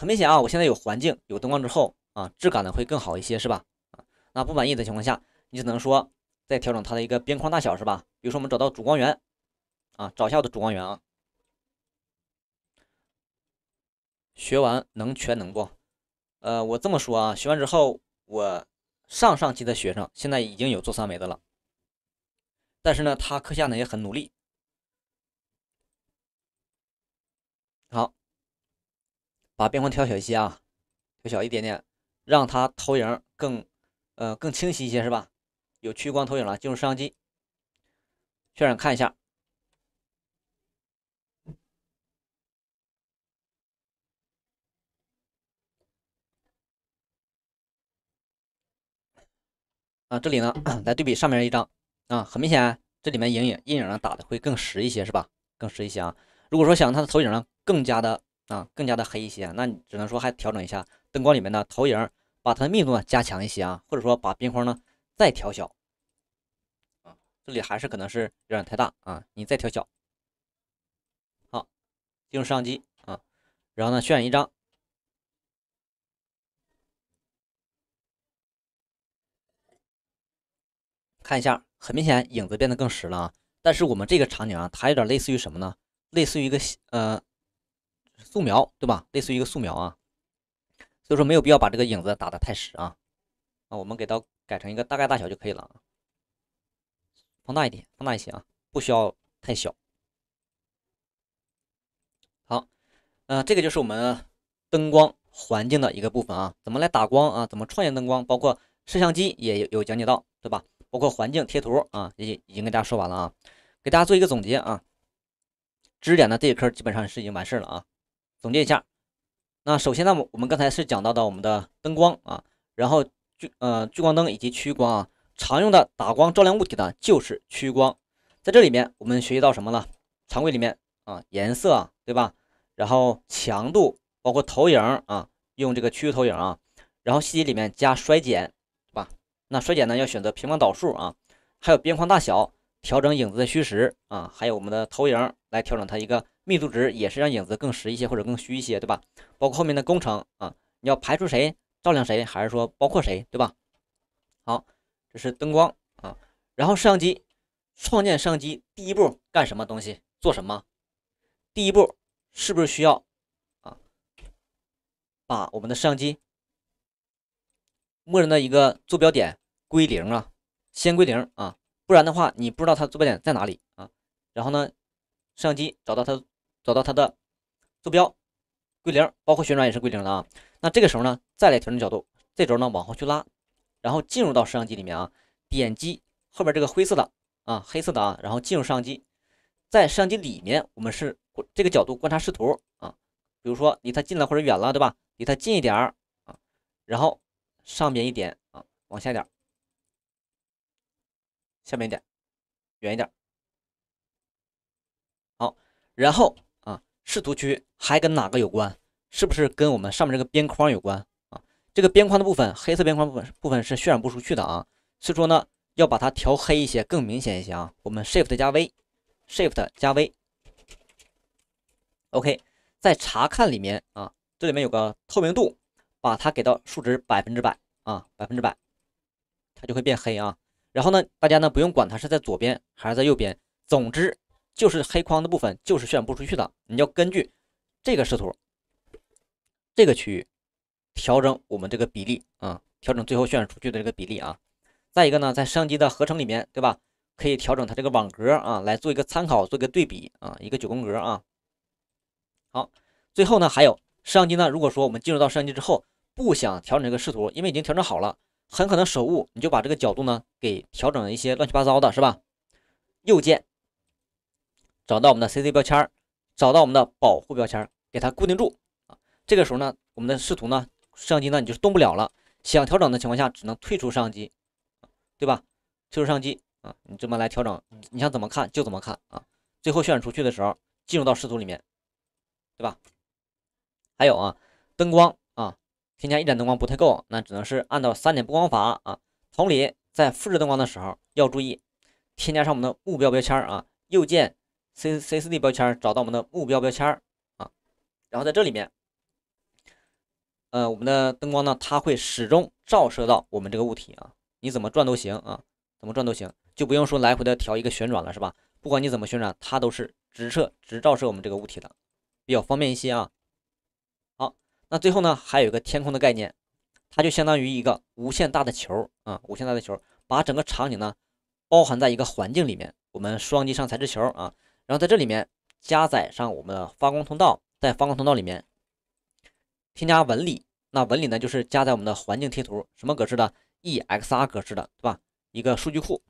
A: 很明显啊，我现在有环境、有灯光之后啊，质感呢会更好一些，是吧？啊，那不满意的情况下，你只能说再调整它的一个边框大小，是吧？比如说我们找到主光源，啊，找一下我的主光源啊。学完能全能不？呃，我这么说啊，学完之后，我上上期的学生现在已经有做三维的了，但是呢，他课下呢也很努力。好。把边框调小一些啊，调小一点点，让它投影更呃更清晰一些，是吧？有屈光投影了，进入摄像机渲染看一下。啊，这里呢，来对比上面一张啊，很明显，这里面影影阴影呢打的会更实一些，是吧？更实一些啊。如果说想它的投影呢更加的。啊，更加的黑一些，那你只能说还调整一下灯光里面的投影，把它的密度呢加强一些啊，或者说把边框呢再调小。啊，这里还是可能是有点太大啊，你再调小。好，进入摄像机啊，然后呢渲染一张，看一下，很明显影子变得更实了啊。但是我们这个场景啊，它有点类似于什么呢？类似于一个呃。素描对吧？类似于一个素描啊，所以说没有必要把这个影子打的太实啊。啊，我们给它改成一个大概大小就可以了。放大一点，放大一些啊，不需要太小。好，呃，这个就是我们灯光环境的一个部分啊。怎么来打光啊？怎么创建灯光？包括摄像机也有讲解到，对吧？包括环境贴图啊，也已经跟大家说完了啊。给大家做一个总结啊，知识点呢，这一科基本上是已经完事了啊。总结一下，那首先呢，我们刚才是讲到的我们的灯光啊，然后聚呃聚光灯以及趋光啊，常用的打光照亮物体呢就是趋光。在这里面我们学习到什么呢？常规里面啊颜色啊对吧？然后强度包括投影啊，用这个区域投影啊，然后细节里面加衰减对吧？那衰减呢要选择平方导数啊，还有边框大小调整影子的虚实啊，还有我们的投影来调整它一个。密度值也是让影子更实一些或者更虚一些，对吧？包括后面的工程啊，你要排除谁，照亮谁，还是说包括谁，对吧？好，这是灯光啊。然后摄像机创建摄像机，第一步干什么东西？做什么？第一步是不是需要啊？把我们的摄像机默认的一个坐标点归零啊，先归零啊，不然的话你不知道它的坐标点在哪里啊。然后呢，摄像机找到它。找到它的坐标归零，包括旋转也是归零的啊。那这个时候呢，再来调整角度，这轴呢往后去拉，然后进入到摄像机里面啊。点击后面这个灰色的啊，黑色的啊，然后进入摄像机。在摄像机里面，我们是这个角度观察视图啊。比如说离它近了或者远了，对吧？离它近一点儿啊，然后上面一点啊，往下点，下面一点，远一点。好，然后。视图区还跟哪个有关？是不是跟我们上面这个边框有关啊？这个边框的部分，黑色边框部分部分是渲染不出去的啊。所以说呢，要把它调黑一些，更明显一些啊。我们 Shift 加 V，Shift 加 V，OK，在查看里面啊，这里面有个透明度，把它给到数值百分之百啊，百分之百，它就会变黑啊。然后呢，大家呢不用管它是在左边还是在右边，总之。就是黑框的部分，就是渲染不出去的。你要根据这个视图，这个区域调整我们这个比例啊，调整最后渲染出去的这个比例啊。再一个呢，在相机的合成里面，对吧？可以调整它这个网格啊，来做一个参考，做一个对比啊，一个九宫格啊。好，最后呢，还有像机呢，如果说我们进入到像机之后，不想调整这个视图，因为已经调整好了，很可能手误，你就把这个角度呢给调整了一些乱七八糟的，是吧？右键。找到我们的 CC 标签儿，找到我们的保护标签儿，给它固定住。啊。这个时候呢，我们的视图呢，摄像机呢，你就是动不了了。想调整的情况下，只能退出摄像机，对吧？退出摄像机啊，你这么来调整，你想怎么看就怎么看啊。最后渲染出去的时候，进入到视图里面，对吧？还有啊，灯光啊，添加一盏灯光不太够，那只能是按照三点布光法啊。同理，在复制灯光的时候要注意，添加上我们的目标标签啊，右键。C C 四 D 标签找到我们的目标标签啊，然后在这里面，呃，我们的灯光呢，它会始终照射到我们这个物体啊，你怎么转都行啊，怎么转都行，就不用说来回的调一个旋转了，是吧？不管你怎么旋转，它都是直射直照射我们这个物体的，比较方便一些啊。好，那最后呢，还有一个天空的概念，它就相当于一个无限大的球啊，无限大的球，把整个场景呢包含在一个环境里面。我们双击上材质球啊。然后在这里面加载上我们的发光通道，在发光通道里面添加纹理。那纹理呢，就是加载我们的环境贴图，什么格式的？EXR 格式的，对吧？一个数据库。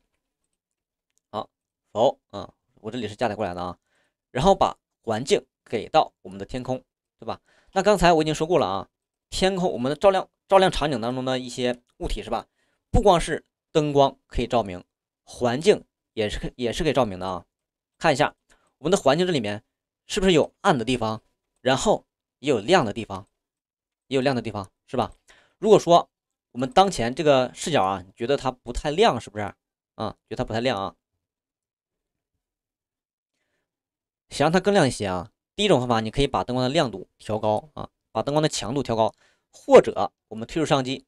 A: 好，否，嗯，我这里是加载过来的啊。然后把环境给到我们的天空，对吧？那刚才我已经说过了啊，天空，我们的照亮照亮场景当中的一些物体是吧？不光是灯光可以照明，环境也是也是可以照明的啊。看一下。我们的环境这里面是不是有暗的地方？然后也有亮的地方，也有亮的地方，是吧？如果说我们当前这个视角啊，你觉得它不太亮，是不是？啊，觉得它不太亮啊，想让它更亮一些啊。第一种方法，你可以把灯光的亮度调高啊，把灯光的强度调高，或者我们退出相机，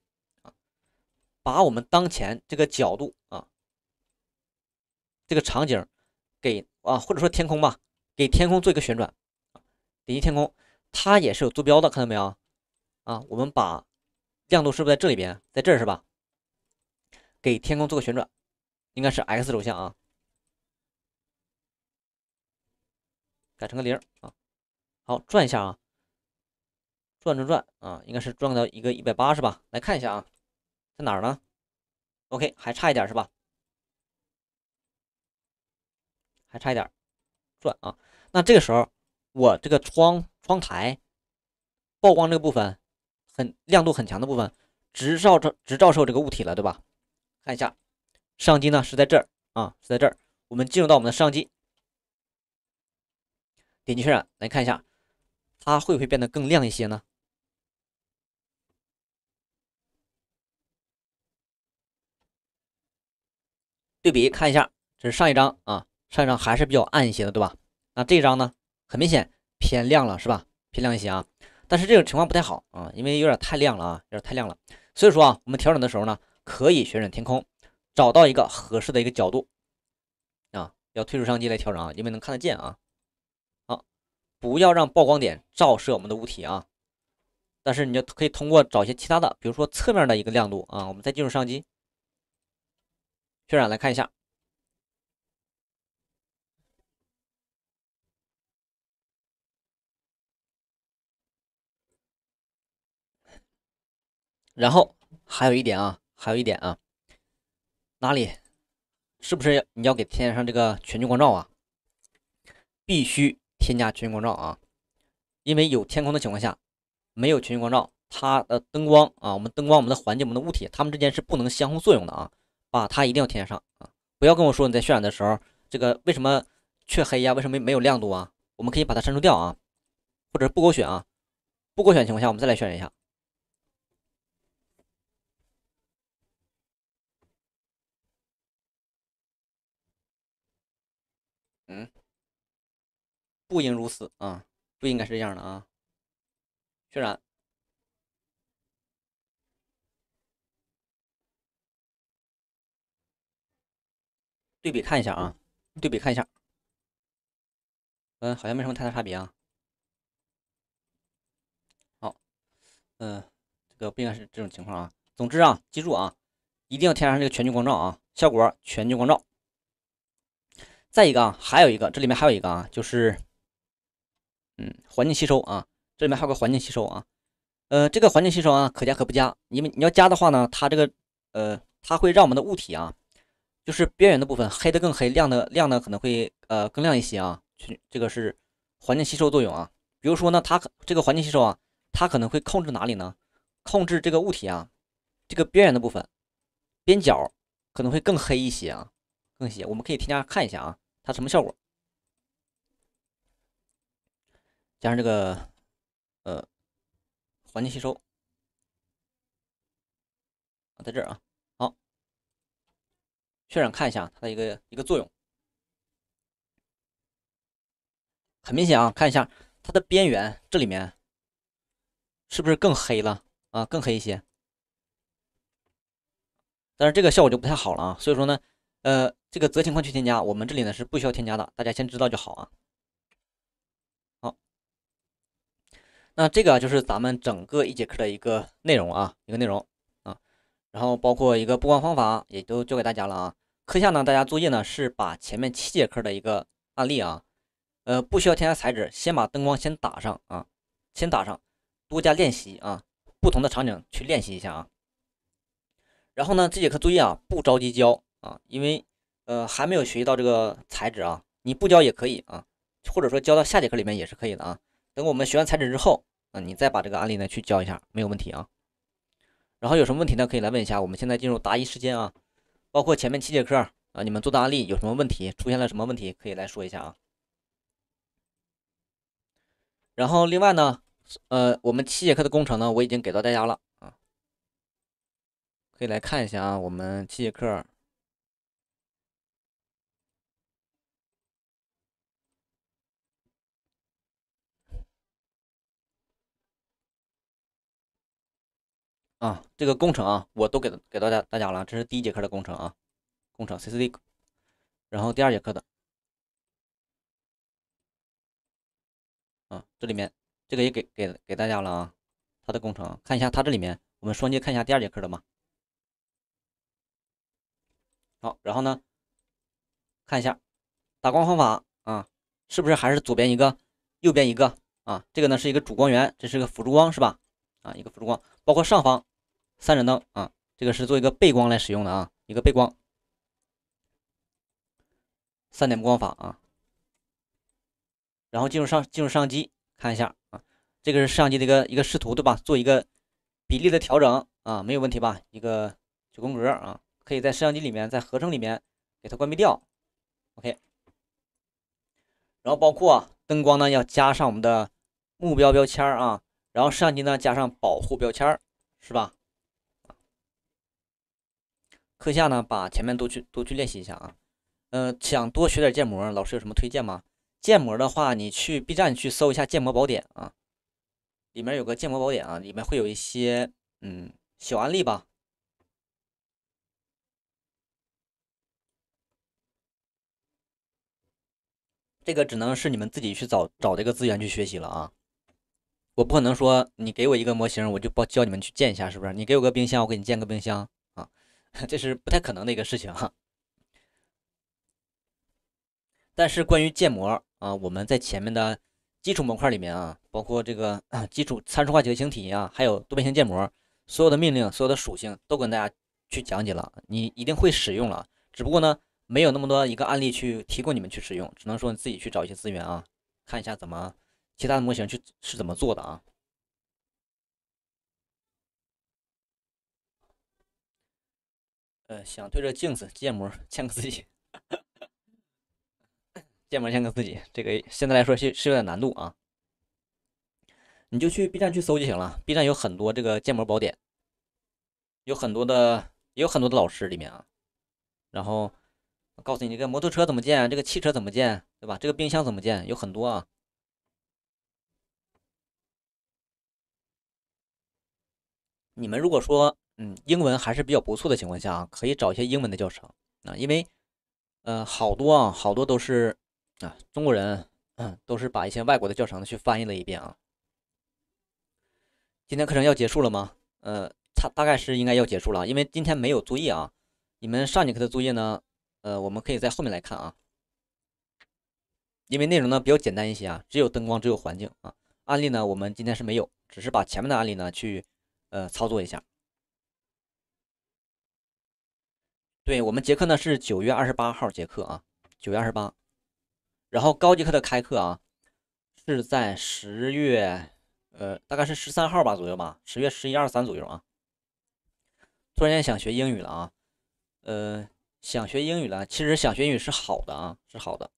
A: 把我们当前这个角度啊，这个场景给。啊，或者说天空吧，给天空做一个旋转。点击天空，它也是有坐标的，看到没有？啊，我们把亮度是不是在这里边，在这儿是吧？给天空做个旋转，应该是 X 轴向啊，改成个零啊。好转一下啊，转转转啊，应该是转到一个一百八是吧？来看一下啊，在哪儿呢？OK，还差一点是吧？还差一点，转啊！那这个时候，我这个窗窗台曝光这个部分，很亮度很强的部分，直照着直照射这个物体了，对吧？看一下，相机呢是在这儿啊，是在这儿。我们进入到我们的相机，点击渲染，来看一下，它会不会变得更亮一些呢？对比看一下，这是上一张啊。上一张还是比较暗一些的，对吧？那这一张呢，很明显偏亮了，是吧？偏亮一些啊。但是这种情况不太好啊，因为有点太亮了啊，有点太亮了。所以说啊，我们调整的时候呢，可以旋转天空，找到一个合适的一个角度啊。要退出相机来调整啊，因为能看得见啊。好，不要让曝光点照射我们的物体啊。但是你就可以通过找一些其他的，比如说侧面的一个亮度啊。我们再进入相机，渲染来看一下。然后还有一点啊，还有一点啊，哪里是不是你要给添加上这个全局光照啊？必须添加全局光照啊！因为有天空的情况下，没有全局光照，它的灯光啊，我们灯光、我们的环境、我们的物体，它们之间是不能相互作用的啊！把它一定要添加上啊！不要跟我说你在渲染的时候，这个为什么却黑呀？为什么没有亮度啊？我们可以把它删除掉啊，或者不勾选啊，不勾选情况下，我们再来渲染一下。嗯，不应如此啊，不应该是这样的啊。渲染，对比看一下啊，对比看一下。嗯，好像没什么太大差别啊。好，嗯，这个不应该是这种情况啊。总之啊，记住啊，一定要添加上这个全局光照啊，效果全局光照。再一个啊，还有一个，这里面还有一个啊，就是，嗯，环境吸收啊，这里面还有个环境吸收啊，呃，这个环境吸收啊，可加可不加。你们你要加的话呢，它这个呃，它会让我们的物体啊，就是边缘的部分黑的更黑，亮的亮呢可能会呃更亮一些啊。去这个是环境吸收作用啊。比如说呢，它这个环境吸收啊，它可能会控制哪里呢？控制这个物体啊，这个边缘的部分，边角可能会更黑一些啊。更细，我们可以添加看一下啊，它什么效果？加上这个，呃，环境吸收啊，在这儿啊，好，渲染看一下它的一个一个作用。很明显啊，看一下它的边缘，这里面是不是更黑了啊？更黑一些。但是这个效果就不太好了啊，所以说呢，呃。这个则情况去添加，我们这里呢是不需要添加的，大家先知道就好啊。好，那这个就是咱们整个一节课的一个内容啊，一个内容啊，然后包括一个布光方法也都教给大家了啊。课下呢，大家作业呢是把前面七节课的一个案例啊，呃，不需要添加材质，先把灯光先打上啊，先打上，多加练习啊，不同的场景去练习一下啊。然后呢，这节课作业啊不着急交啊，因为。呃，还没有学习到这个材质啊，你不教也可以啊，或者说教到下节课里面也是可以的啊。等我们学完材质之后，啊，你再把这个案例呢去教一下，没有问题啊。然后有什么问题呢？可以来问一下。我们现在进入答疑时间啊，包括前面七节课啊，你们做的案例有什么问题，出现了什么问题，可以来说一下啊。然后另外呢，呃，我们七节课的工程呢，我已经给到大家了啊，可以来看一下啊，我们七节课。啊，这个工程啊，我都给给大家大家了。这是第一节课的工程啊，工程 C C D。然后第二节课的，啊，这里面这个也给给给大家了啊，它的工程看一下它这里面，我们双击看一下第二节课的嘛。好，然后呢，看一下打光方法啊，是不是还是左边一个，右边一个啊？这个呢是一个主光源，这是个辅助光是吧？啊，一个辅助光，包括上方。三盏灯啊，这个是做一个背光来使用的啊，一个背光，三点光法啊。然后进入上进入相机看一下啊，这个是摄像机的一个一个视图对吧？做一个比例的调整啊，没有问题吧？一个九宫格啊，可以在摄像机里面，在合成里面给它关闭掉。OK。然后包括灯光呢，要加上我们的目标标签啊，然后摄像机呢加上保护标签，是吧？课下呢，把前面多去多去练习一下啊。嗯，想多学点建模，老师有什么推荐吗？建模的话，你去 B 站去搜一下《建模宝典》啊，里面有个《建模宝典》啊，里面会有一些嗯小案例吧。这个只能是你们自己去找找这个资源去学习了啊。我不可能说你给我一个模型，我就包教你们去建一下，是不是？你给我个冰箱，我给你建个冰箱。这是不太可能的一个事情哈。但是关于建模啊，我们在前面的基础模块里面啊，包括这个基础参数化几何形体啊，还有多边形建模，所有的命令、所有的属性都跟大家去讲解了，你一定会使用了。只不过呢，没有那么多一个案例去提供你们去使用，只能说你自己去找一些资源啊，看一下怎么其他的模型去是怎么做的啊。呃，想对着镜子建模，建个自己，建模建个自己，这个现在来说是是有点难度啊。你就去 B 站去搜就行了，B 站有很多这个建模宝典，有很多的也有很多的老师里面啊。然后告诉你，这个摩托车怎么建，这个汽车怎么建，对吧？这个冰箱怎么建，有很多啊。你们如果说。嗯，英文还是比较不错的情况下啊，可以找一些英文的教程啊，因为呃好多啊好多都是啊中国人嗯都是把一些外国的教程去翻译了一遍啊。今天课程要结束了吗？呃，差大概是应该要结束了因为今天没有作业啊，你们上节课的作业呢，呃我们可以在后面来看啊，因为内容呢比较简单一些啊，只有灯光只有环境啊，案例呢我们今天是没有，只是把前面的案例呢去呃操作一下。对我们结课呢是九月二十八号结课啊，九月二十八，然后高级课的开课啊是在十月，呃，大概是十三号吧左右吧，十月十一二三左右啊。突然间想学英语了啊，呃，想学英语了，其实想学英语是好的啊，是好的。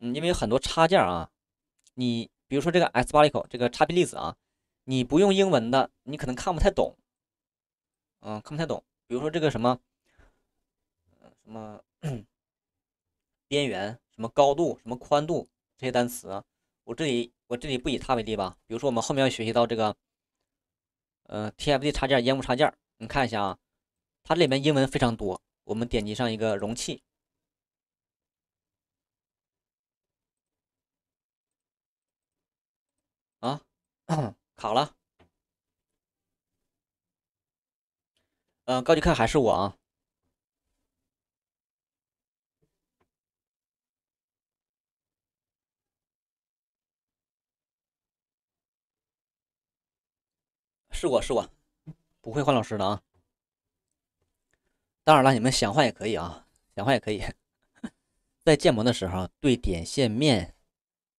A: 嗯，因为有很多插件啊，你比如说这个 S 巴利口这个插片例子啊，你不用英文的，你可能看不太懂，嗯，看不太懂。比如说这个什么什么边缘、什么高度、什么宽度这些单词，我这里我这里不以它为例吧。比如说我们后面要学习到这个，呃 t f d 插件烟雾插件，你看一下啊，它这里面英文非常多。我们点击上一个容器，啊，卡了。嗯，高级课还是我啊，是我是我，不会换老师的啊。当然了，你们想换也可以啊，想换也可以。在建模的时候，对点线面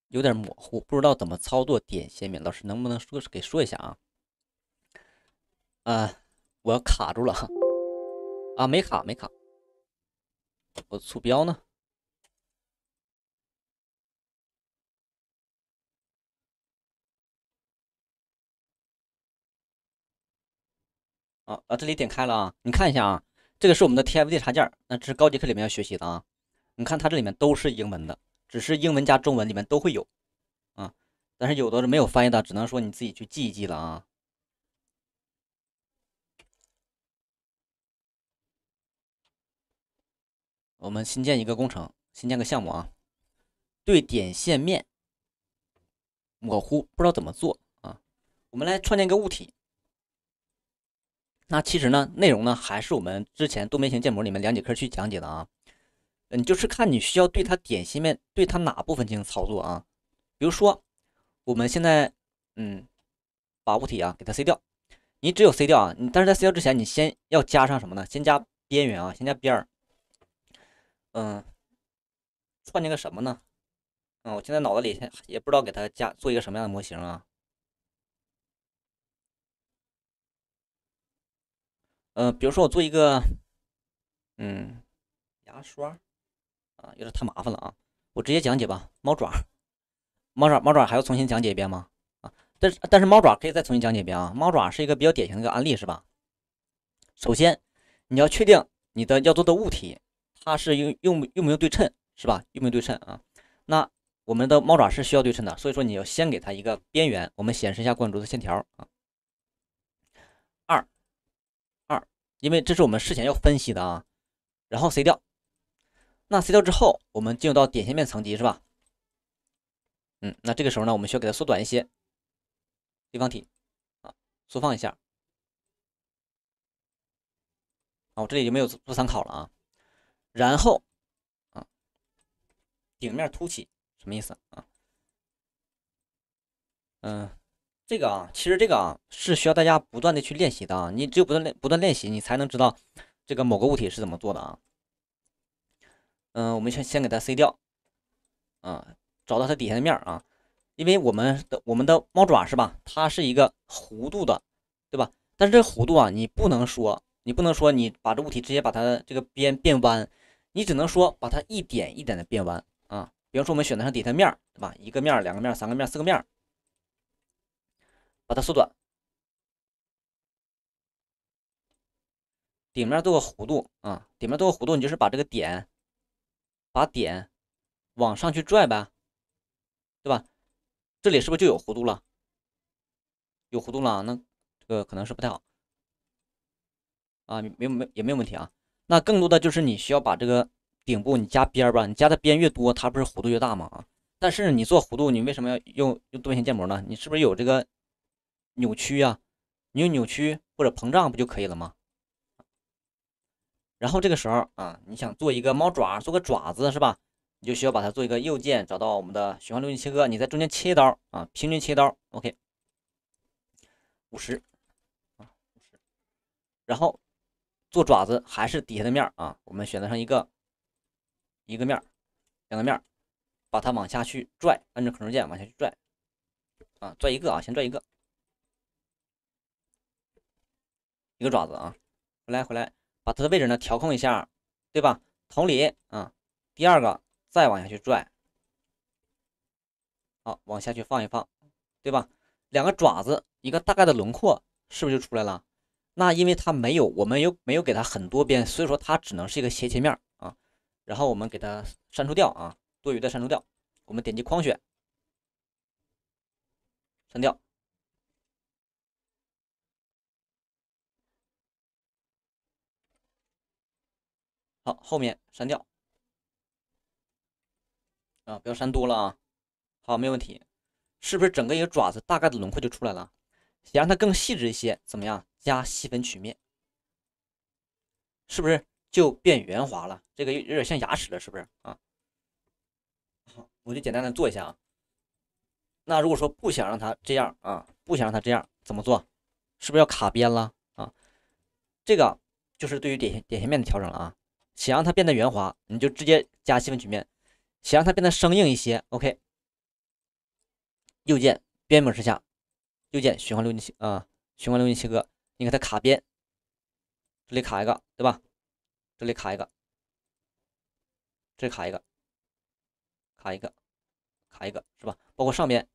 A: 有点模糊，不知道怎么操作点线面。老师能不能说给说一下啊？啊。我要卡住了啊！没卡没卡，我鼠标呢？啊，这里点开了啊！你看一下啊，这个是我们的 TFT 插件，那这是高级课里面要学习的啊。你看它这里面都是英文的，只是英文加中文里面都会有啊，但是有的是没有翻译的，只能说你自己去记一记了啊。我们新建一个工程，新建个项目啊。对点线面模糊不知道怎么做啊？我们来创建一个物体。那其实呢，内容呢还是我们之前多边形建模里面两节课去讲解的啊。嗯，就是看你需要对它点线面，对它哪部分进行操作啊。比如说，我们现在嗯，把物体啊给它 C 掉。你只有 C 掉啊，你但是在 C 掉之前，你先要加上什么呢？先加边缘啊，先加边儿。嗯，创建个什么呢？嗯，我现在脑子里现也不知道给它加做一个什么样的模型啊。嗯，比如说我做一个，嗯，牙刷，啊，有点太麻烦了啊。我直接讲解吧。猫爪，猫爪，猫爪还要重新讲解一遍吗？啊，但但是猫爪可以再重新讲解一遍啊。猫爪是一个比较典型的一个案例是吧？首先，你要确定你的要做的物体。它是用用用不用对称是吧？用不用对称啊？那我们的猫爪是需要对称的，所以说你要先给它一个边缘。我们显示一下滚柱的线条啊。二二，因为这是我们事前要分析的啊。然后 C 掉，那 C 掉之后，我们进入到点线面层级是吧？嗯，那这个时候呢，我们需要给它缩短一些立方体啊，缩放一下啊。我这里就没有做参考了啊。然后，啊，顶面凸起什么意思啊？嗯，这个啊，其实这个啊是需要大家不断的去练习的啊。你只有不断练、不断练习，你才能知道这个某个物体是怎么做的啊。嗯，我们先先给它 C 掉，啊，找到它底下的面啊，因为我们的我们的猫爪是吧？它是一个弧度的，对吧？但是这个弧度啊，你不能说，你不能说你把这物体直接把它这个边变弯。你只能说把它一点一点的变完啊，比方说我们选择上底面对吧？一个面两个面三个面四个面把它缩短。顶面做个弧度啊，顶面做个弧度，你就是把这个点，把点往上去拽呗，对吧？这里是不是就有弧度了？有弧度了那这个可能是不太好啊，没没也没有问题啊。那更多的就是你需要把这个顶部你加边儿吧，你加的边越多，它不是弧度越大吗？啊，但是你做弧度，你为什么要用用多边形建模呢？你是不是有这个扭曲啊？你用扭曲或者膨胀不就可以了吗？然后这个时候啊，你想做一个猫爪，做个爪子是吧？你就需要把它做一个右键找到我们的循环路径切割，你在中间切一刀啊，平均切一刀，OK，五十啊，五十，然后。做爪子还是底下的面儿啊？我们选择上一个一个面儿，两个面儿，把它往下去拽，按着 Ctrl 键往下去拽，啊，拽一个啊，先拽一个，一个爪子啊，回来回来，把它的位置呢调控一下，对吧？同理啊，第二个再往下去拽，好，往下去放一放，对吧？两个爪子，一个大概的轮廓，是不是就出来了？那因为它没有，我们又没有给它很多边，所以说它只能是一个斜切面啊。然后我们给它删除掉啊，多余的删除掉。我们点击框选，删掉。好，后面删掉啊，不要删多了啊。好，没问题，是不是整个一个爪子大概的轮廓就出来了？想让它更细致一些，怎么样？加细分曲面，是不是就变圆滑了？这个有点像牙齿了，是不是啊？好，我就简单的做一下啊。那如果说不想让它这样啊，不想让它这样，怎么做？是不是要卡边了啊？这个就是对于点线点线面的调整了啊。想让它变得圆滑，你就直接加细分曲面；想让它变得生硬一些，OK，右键边模式下，右键循环路径切啊，循环路径切割。你给它卡边，这里卡一个对吧？这里卡一个，这卡一个，卡一个，卡一个是吧？包括上面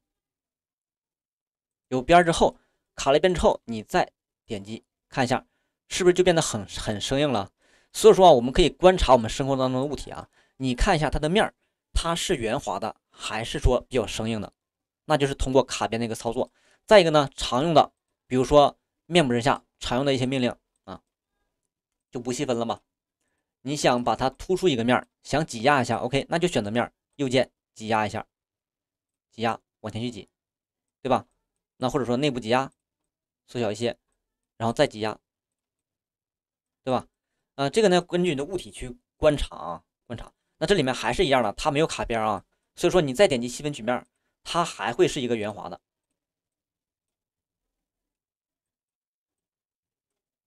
A: 有边之后，卡了一边之后，你再点击看一下，是不是就变得很很生硬了？所以说啊，我们可以观察我们生活当中的物体啊，你看一下它的面它是圆滑的还是说比较生硬的？那就是通过卡边的一个操作。再一个呢，常用的，比如说。面部之下常用的一些命令啊，就不细分了嘛。你想把它突出一个面想挤压一下，OK，那就选择面右键挤压一下，挤压往前去挤，对吧？那或者说内部挤压，缩小一些，然后再挤压，对吧？啊，这个呢，根据你的物体去观察啊，观察。那这里面还是一样的，它没有卡边啊，所以说你再点击细分曲面，它还会是一个圆滑的。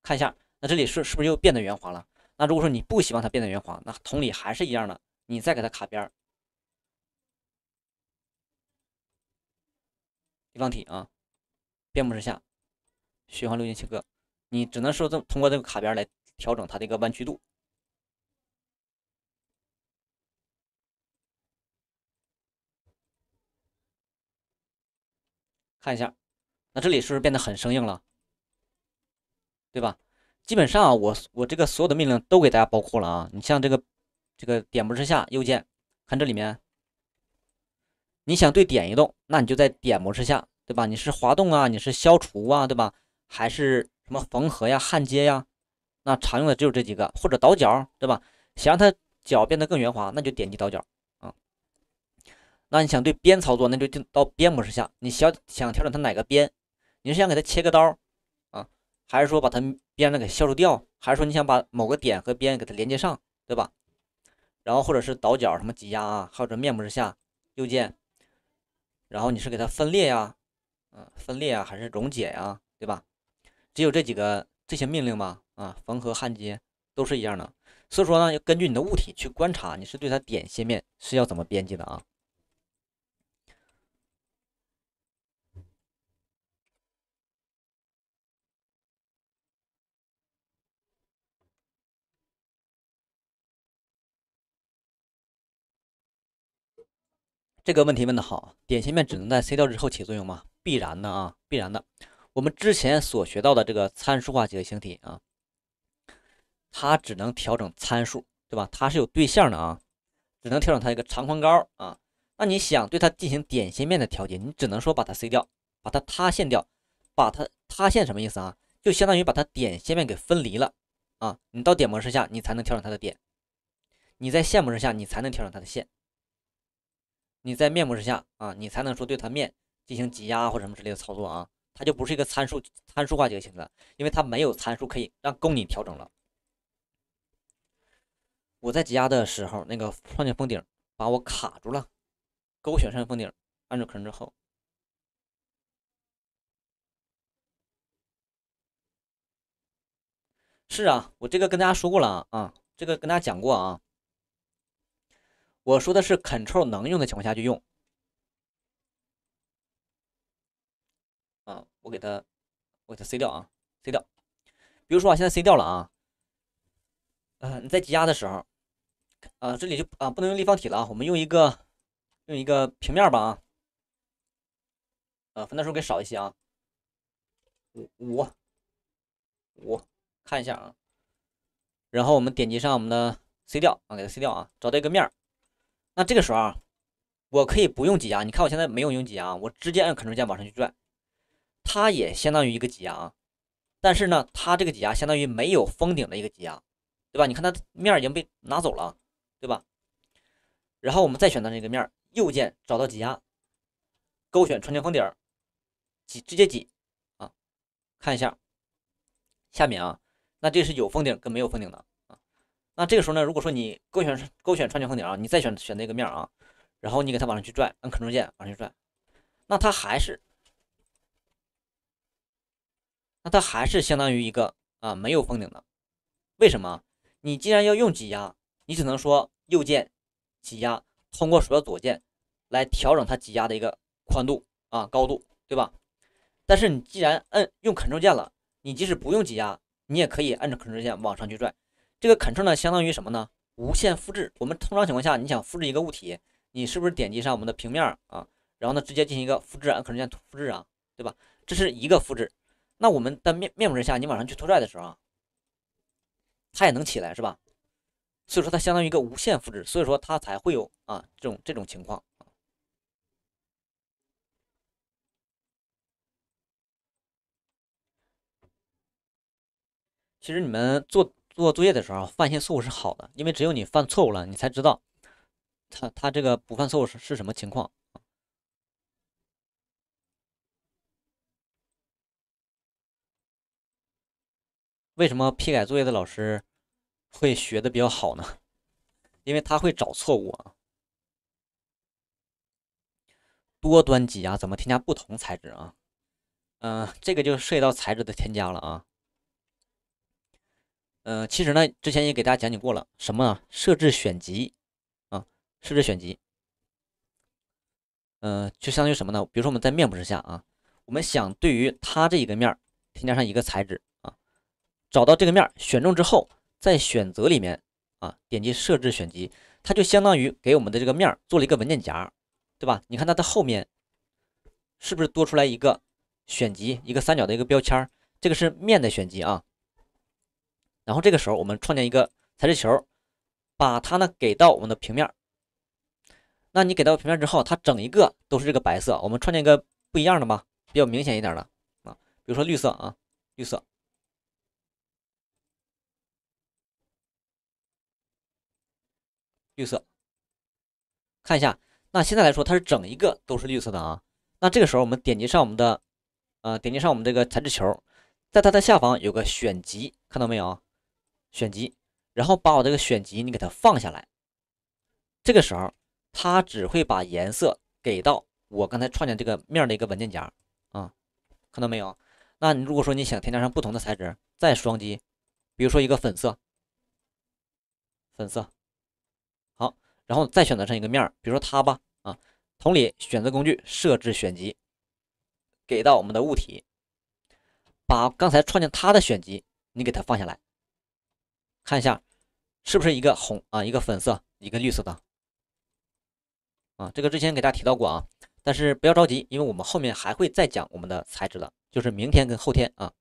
A: 看一下，那这里是是不是又变得圆滑了？那如果说你不希望它变得圆滑，那同理还是一样的，你再给它卡边儿。立方体啊，边不是下，循环路径切割，你只能说这通过这个卡边来调整它的一个弯曲度。看一下，那这里是不是变得很生硬了？对吧？基本上啊，我我这个所有的命令都给大家包括了啊。你像这个这个点模式下右键，看这里面，你想对点移动，那你就在点模式下，对吧？你是滑动啊，你是消除啊，对吧？还是什么缝合呀、焊接呀？那常用的只有这几个，或者倒角，对吧？想让它角变得更圆滑，那就点击倒角啊。那你想对边操作，那就进到边模式下。你想想调整它哪个边？你是想给它切个刀？还是说把它边呢给消除掉，还是说你想把某个点和边给它连接上，对吧？然后或者是倒角什么挤压啊，或者面部之下右键，然后你是给它分裂呀，嗯，分裂呀，还是溶解呀，对吧？只有这几个这些命令吧，啊，缝合焊接都是一样的。所以说呢，要根据你的物体去观察，你是对它点线面是要怎么编辑的啊？这个问题问的好，点线面只能在 C 掉之后起作用吗？必然的啊，必然的。我们之前所学到的这个参数化几何形体啊，它只能调整参数，对吧？它是有对象的啊，只能调整它一个长宽高啊。那你想对它进行点线面的调节，你只能说把它 C 掉，把它塌陷掉，把它塌陷什么意思啊？就相当于把它点线面给分离了啊。你到点模式下你才能调整它的点，你在线模式下你才能调整它的线。你在面模之下啊，你才能说对它面进行挤压或什么之类的操作啊，它就不是一个参数参数化就性的，因为它没有参数可以让供你调整了。我在挤压的时候，那个创建封顶把我卡住了，勾选上封顶，按住 Ctrl 之后，是啊，我这个跟大家说过了啊，这个跟大家讲过啊。我说的是 c t r l 能用的情况下去用，啊，我给它，我给它 C 掉啊，C 掉。比如说啊，现在 C 掉了啊，呃，你在挤压的时候，啊，这里就啊不能用立方体了啊，我们用一个，用一个平面吧啊，呃，分的数给少一些啊，五五五，看一下啊，然后我们点击上我们的 C 掉啊，给它 C 掉啊，找到一个面儿。那这个时候啊，我可以不用挤压，你看我现在没有用挤压啊，我直接按 Ctrl 键往上去拽，它也相当于一个挤压啊。但是呢，它这个挤压相当于没有封顶的一个挤压，对吧？你看它面已经被拿走了，对吧？然后我们再选择这个面，右键找到挤压，勾选创建封顶，挤直接挤啊，看一下下面啊，那这是有封顶跟没有封顶的。那这个时候呢，如果说你勾选勾选创建封顶啊，你再选选那个面啊，然后你给它往上去拽，按 Ctrl 键往上去拽，那它还是，那它还是相当于一个啊没有封顶的。为什么？你既然要用挤压，你只能说右键挤压，通过鼠标左键来调整它挤压的一个宽度啊高度，对吧？但是你既然摁用 Ctrl 键了，你即使不用挤压，你也可以按着 Ctrl 键往上去拽。这个 Ctrl 呢，相当于什么呢？无限复制。我们通常情况下，你想复制一个物体，你是不是点击上我们的平面啊？然后呢，直接进行一个复制按 Ctrl 键复制啊，对吧？这是一个复制。那我们的面面模下，你往上去拖拽的时候啊，它也能起来，是吧？所以说它相当于一个无限复制，所以说它才会有啊这种这种情况。其实你们做。做作业的时候犯一些错误是好的，因为只有你犯错误了，你才知道他他这个不犯错误是是什么情况。为什么批改作业的老师会学的比较好呢？因为他会找错误啊。多端机啊，怎么添加不同材质啊？嗯，这个就涉及到材质的添加了啊。呃，其实呢，之前也给大家讲解过了，什么啊？设置选集，啊，设置选集。嗯，就相当于什么呢？比如说我们在面部之下啊，我们想对于它这一个面添加上一个材质啊，找到这个面选中之后，在选择里面啊，点击设置选集，它就相当于给我们的这个面做了一个文件夹，对吧？你看它的后面是不是多出来一个选集，一个三角的一个标签这个是面的选集啊。然后这个时候，我们创建一个材质球，把它呢给到我们的平面。那你给到平面之后，它整一个都是这个白色。我们创建一个不一样的吧，比较明显一点的啊，比如说绿色啊，绿色，绿色。看一下，那现在来说它是整一个都是绿色的啊。那这个时候我们点击上我们的，呃，点击上我们这个材质球，在它的下方有个选集，看到没有选集，然后把我这个选集你给它放下来，这个时候它只会把颜色给到我刚才创建这个面的一个文件夹啊，看到没有？那你如果说你想添加上不同的材质，再双击，比如说一个粉色，粉色，好，然后再选择上一个面比如说它吧啊，同理，选择工具设置选集，给到我们的物体，把刚才创建它的选集你给它放下来。看一下，是不是一个红啊，一个粉色，一个绿色的啊？这个之前给大家提到过啊，但是不要着急，因为我们后面还会再讲我们的材质的，就是明天跟后天啊，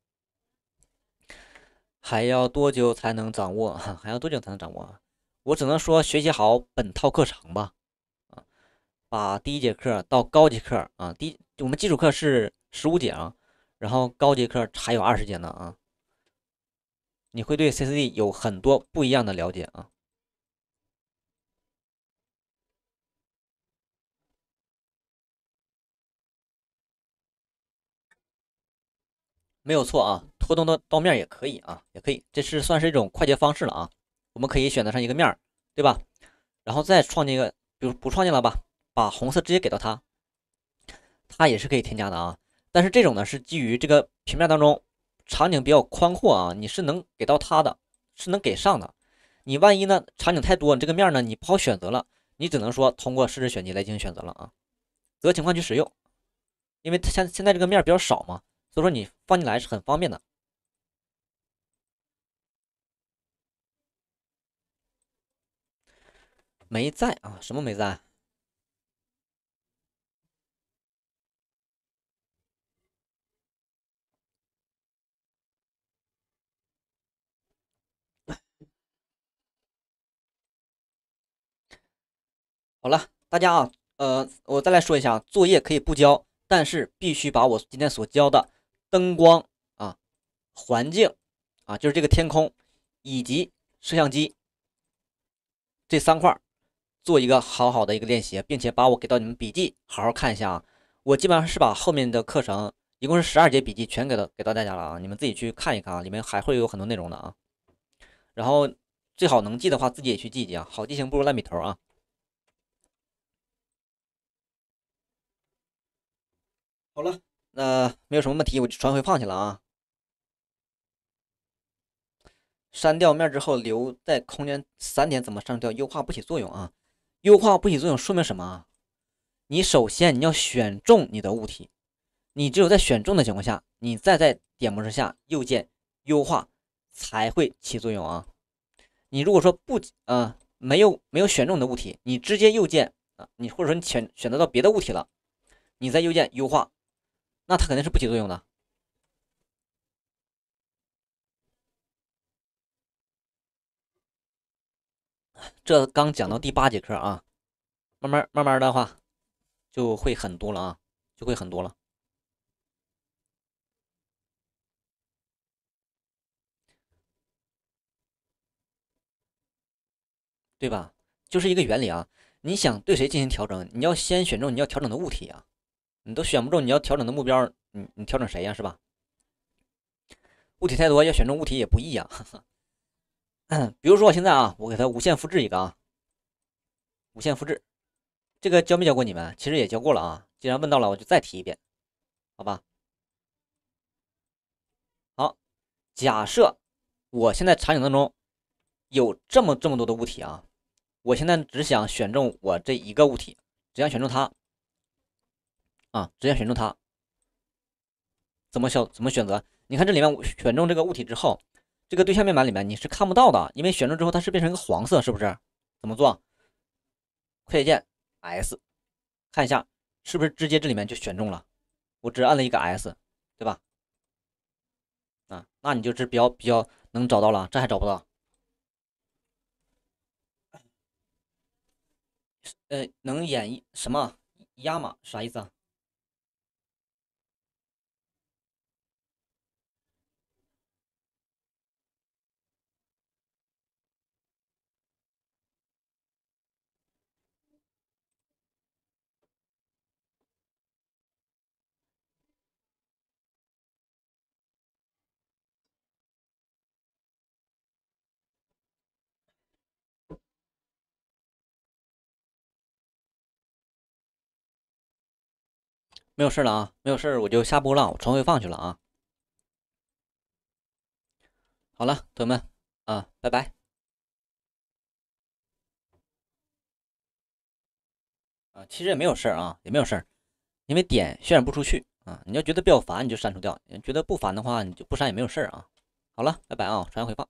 A: 还要多久才能掌握？还要多久才能掌握？我只能说学习好本套课程吧啊，把第一节课到高级课啊，第我们基础课是十五节啊，然后高级课还有二十节呢啊。你会对 CCD 有很多不一样的了解啊，没有错啊，拖动到到面也可以啊，也可以，这是算是一种快捷方式了啊。我们可以选择上一个面对吧？然后再创建一个，比如不创建了吧，把红色直接给到它，它也是可以添加的啊。但是这种呢，是基于这个平面当中。场景比较宽阔啊，你是能给到他的，是能给上的。你万一呢场景太多，你这个面呢你不好选择了，你只能说通过设置选题来进行选择了啊，择情况去使用。因为现现在这个面比较少嘛，所以说你放进来是很方便的。没在啊？什么没在？好了，大家啊，呃，我再来说一下作业可以不交，但是必须把我今天所教的灯光啊、环境啊，就是这个天空以及摄像机这三块儿做一个好好的一个练习，并且把我给到你们笔记好好看一下啊。我基本上是把后面的课程一共是十二节笔记全给到给到大家了啊，你们自己去看一看啊，里面还会有很多内容的啊。然后最好能记的话，自己也去记记啊，好记性不如烂笔头啊。好了，那没有什么问题，我就传回放去了啊。删掉面之后留在空间三点怎么删掉？优化不起作用啊！优化不起作用，说明什么啊？你首先你要选中你的物体，你只有在选中的情况下，你再在点模式下右键优化才会起作用啊。你如果说不啊，没有没有选中你的物体，你直接右键啊，你或者说你选选择到别的物体了，你再右键优化。那它肯定是不起作用的。这刚讲到第八节课啊，慢慢慢慢的话，就会很多了啊，就会很多了，对吧？就是一个原理啊，你想对谁进行调整，你要先选中你要调整的物体啊。你都选不中你要调整的目标，你你调整谁呀？是吧？物体太多，要选中物体也不易呀。嗯，比如说我现在啊，我给它无限复制一个啊，无限复制，这个教没教过你们？其实也教过了啊。既然问到了，我就再提一遍，好吧？好，假设我现在场景当中有这么这么多的物体啊，我现在只想选中我这一个物体，只想选中它。啊，直接选中它，怎么选？怎么选择？你看这里面选中这个物体之后，这个对象面板里面你是看不到的，因为选中之后它是变成一个黄色，是不是？怎么做？快捷键 S，看一下是不是直接这里面就选中了？我只按了一个 S，对吧？啊，那你就是比较比较能找到了，这还找不到？呃，能演什么压码啥意思啊？没有事了啊，没有事我就下播了，我重回放去了啊。好了，同学们啊，拜拜。啊，其实也没有事啊，也没有事，因为点渲染不出去啊。你要觉得比较烦，你就删除掉；觉得不烦的话，你就不删也没有事啊。好了，拜拜啊，传回放。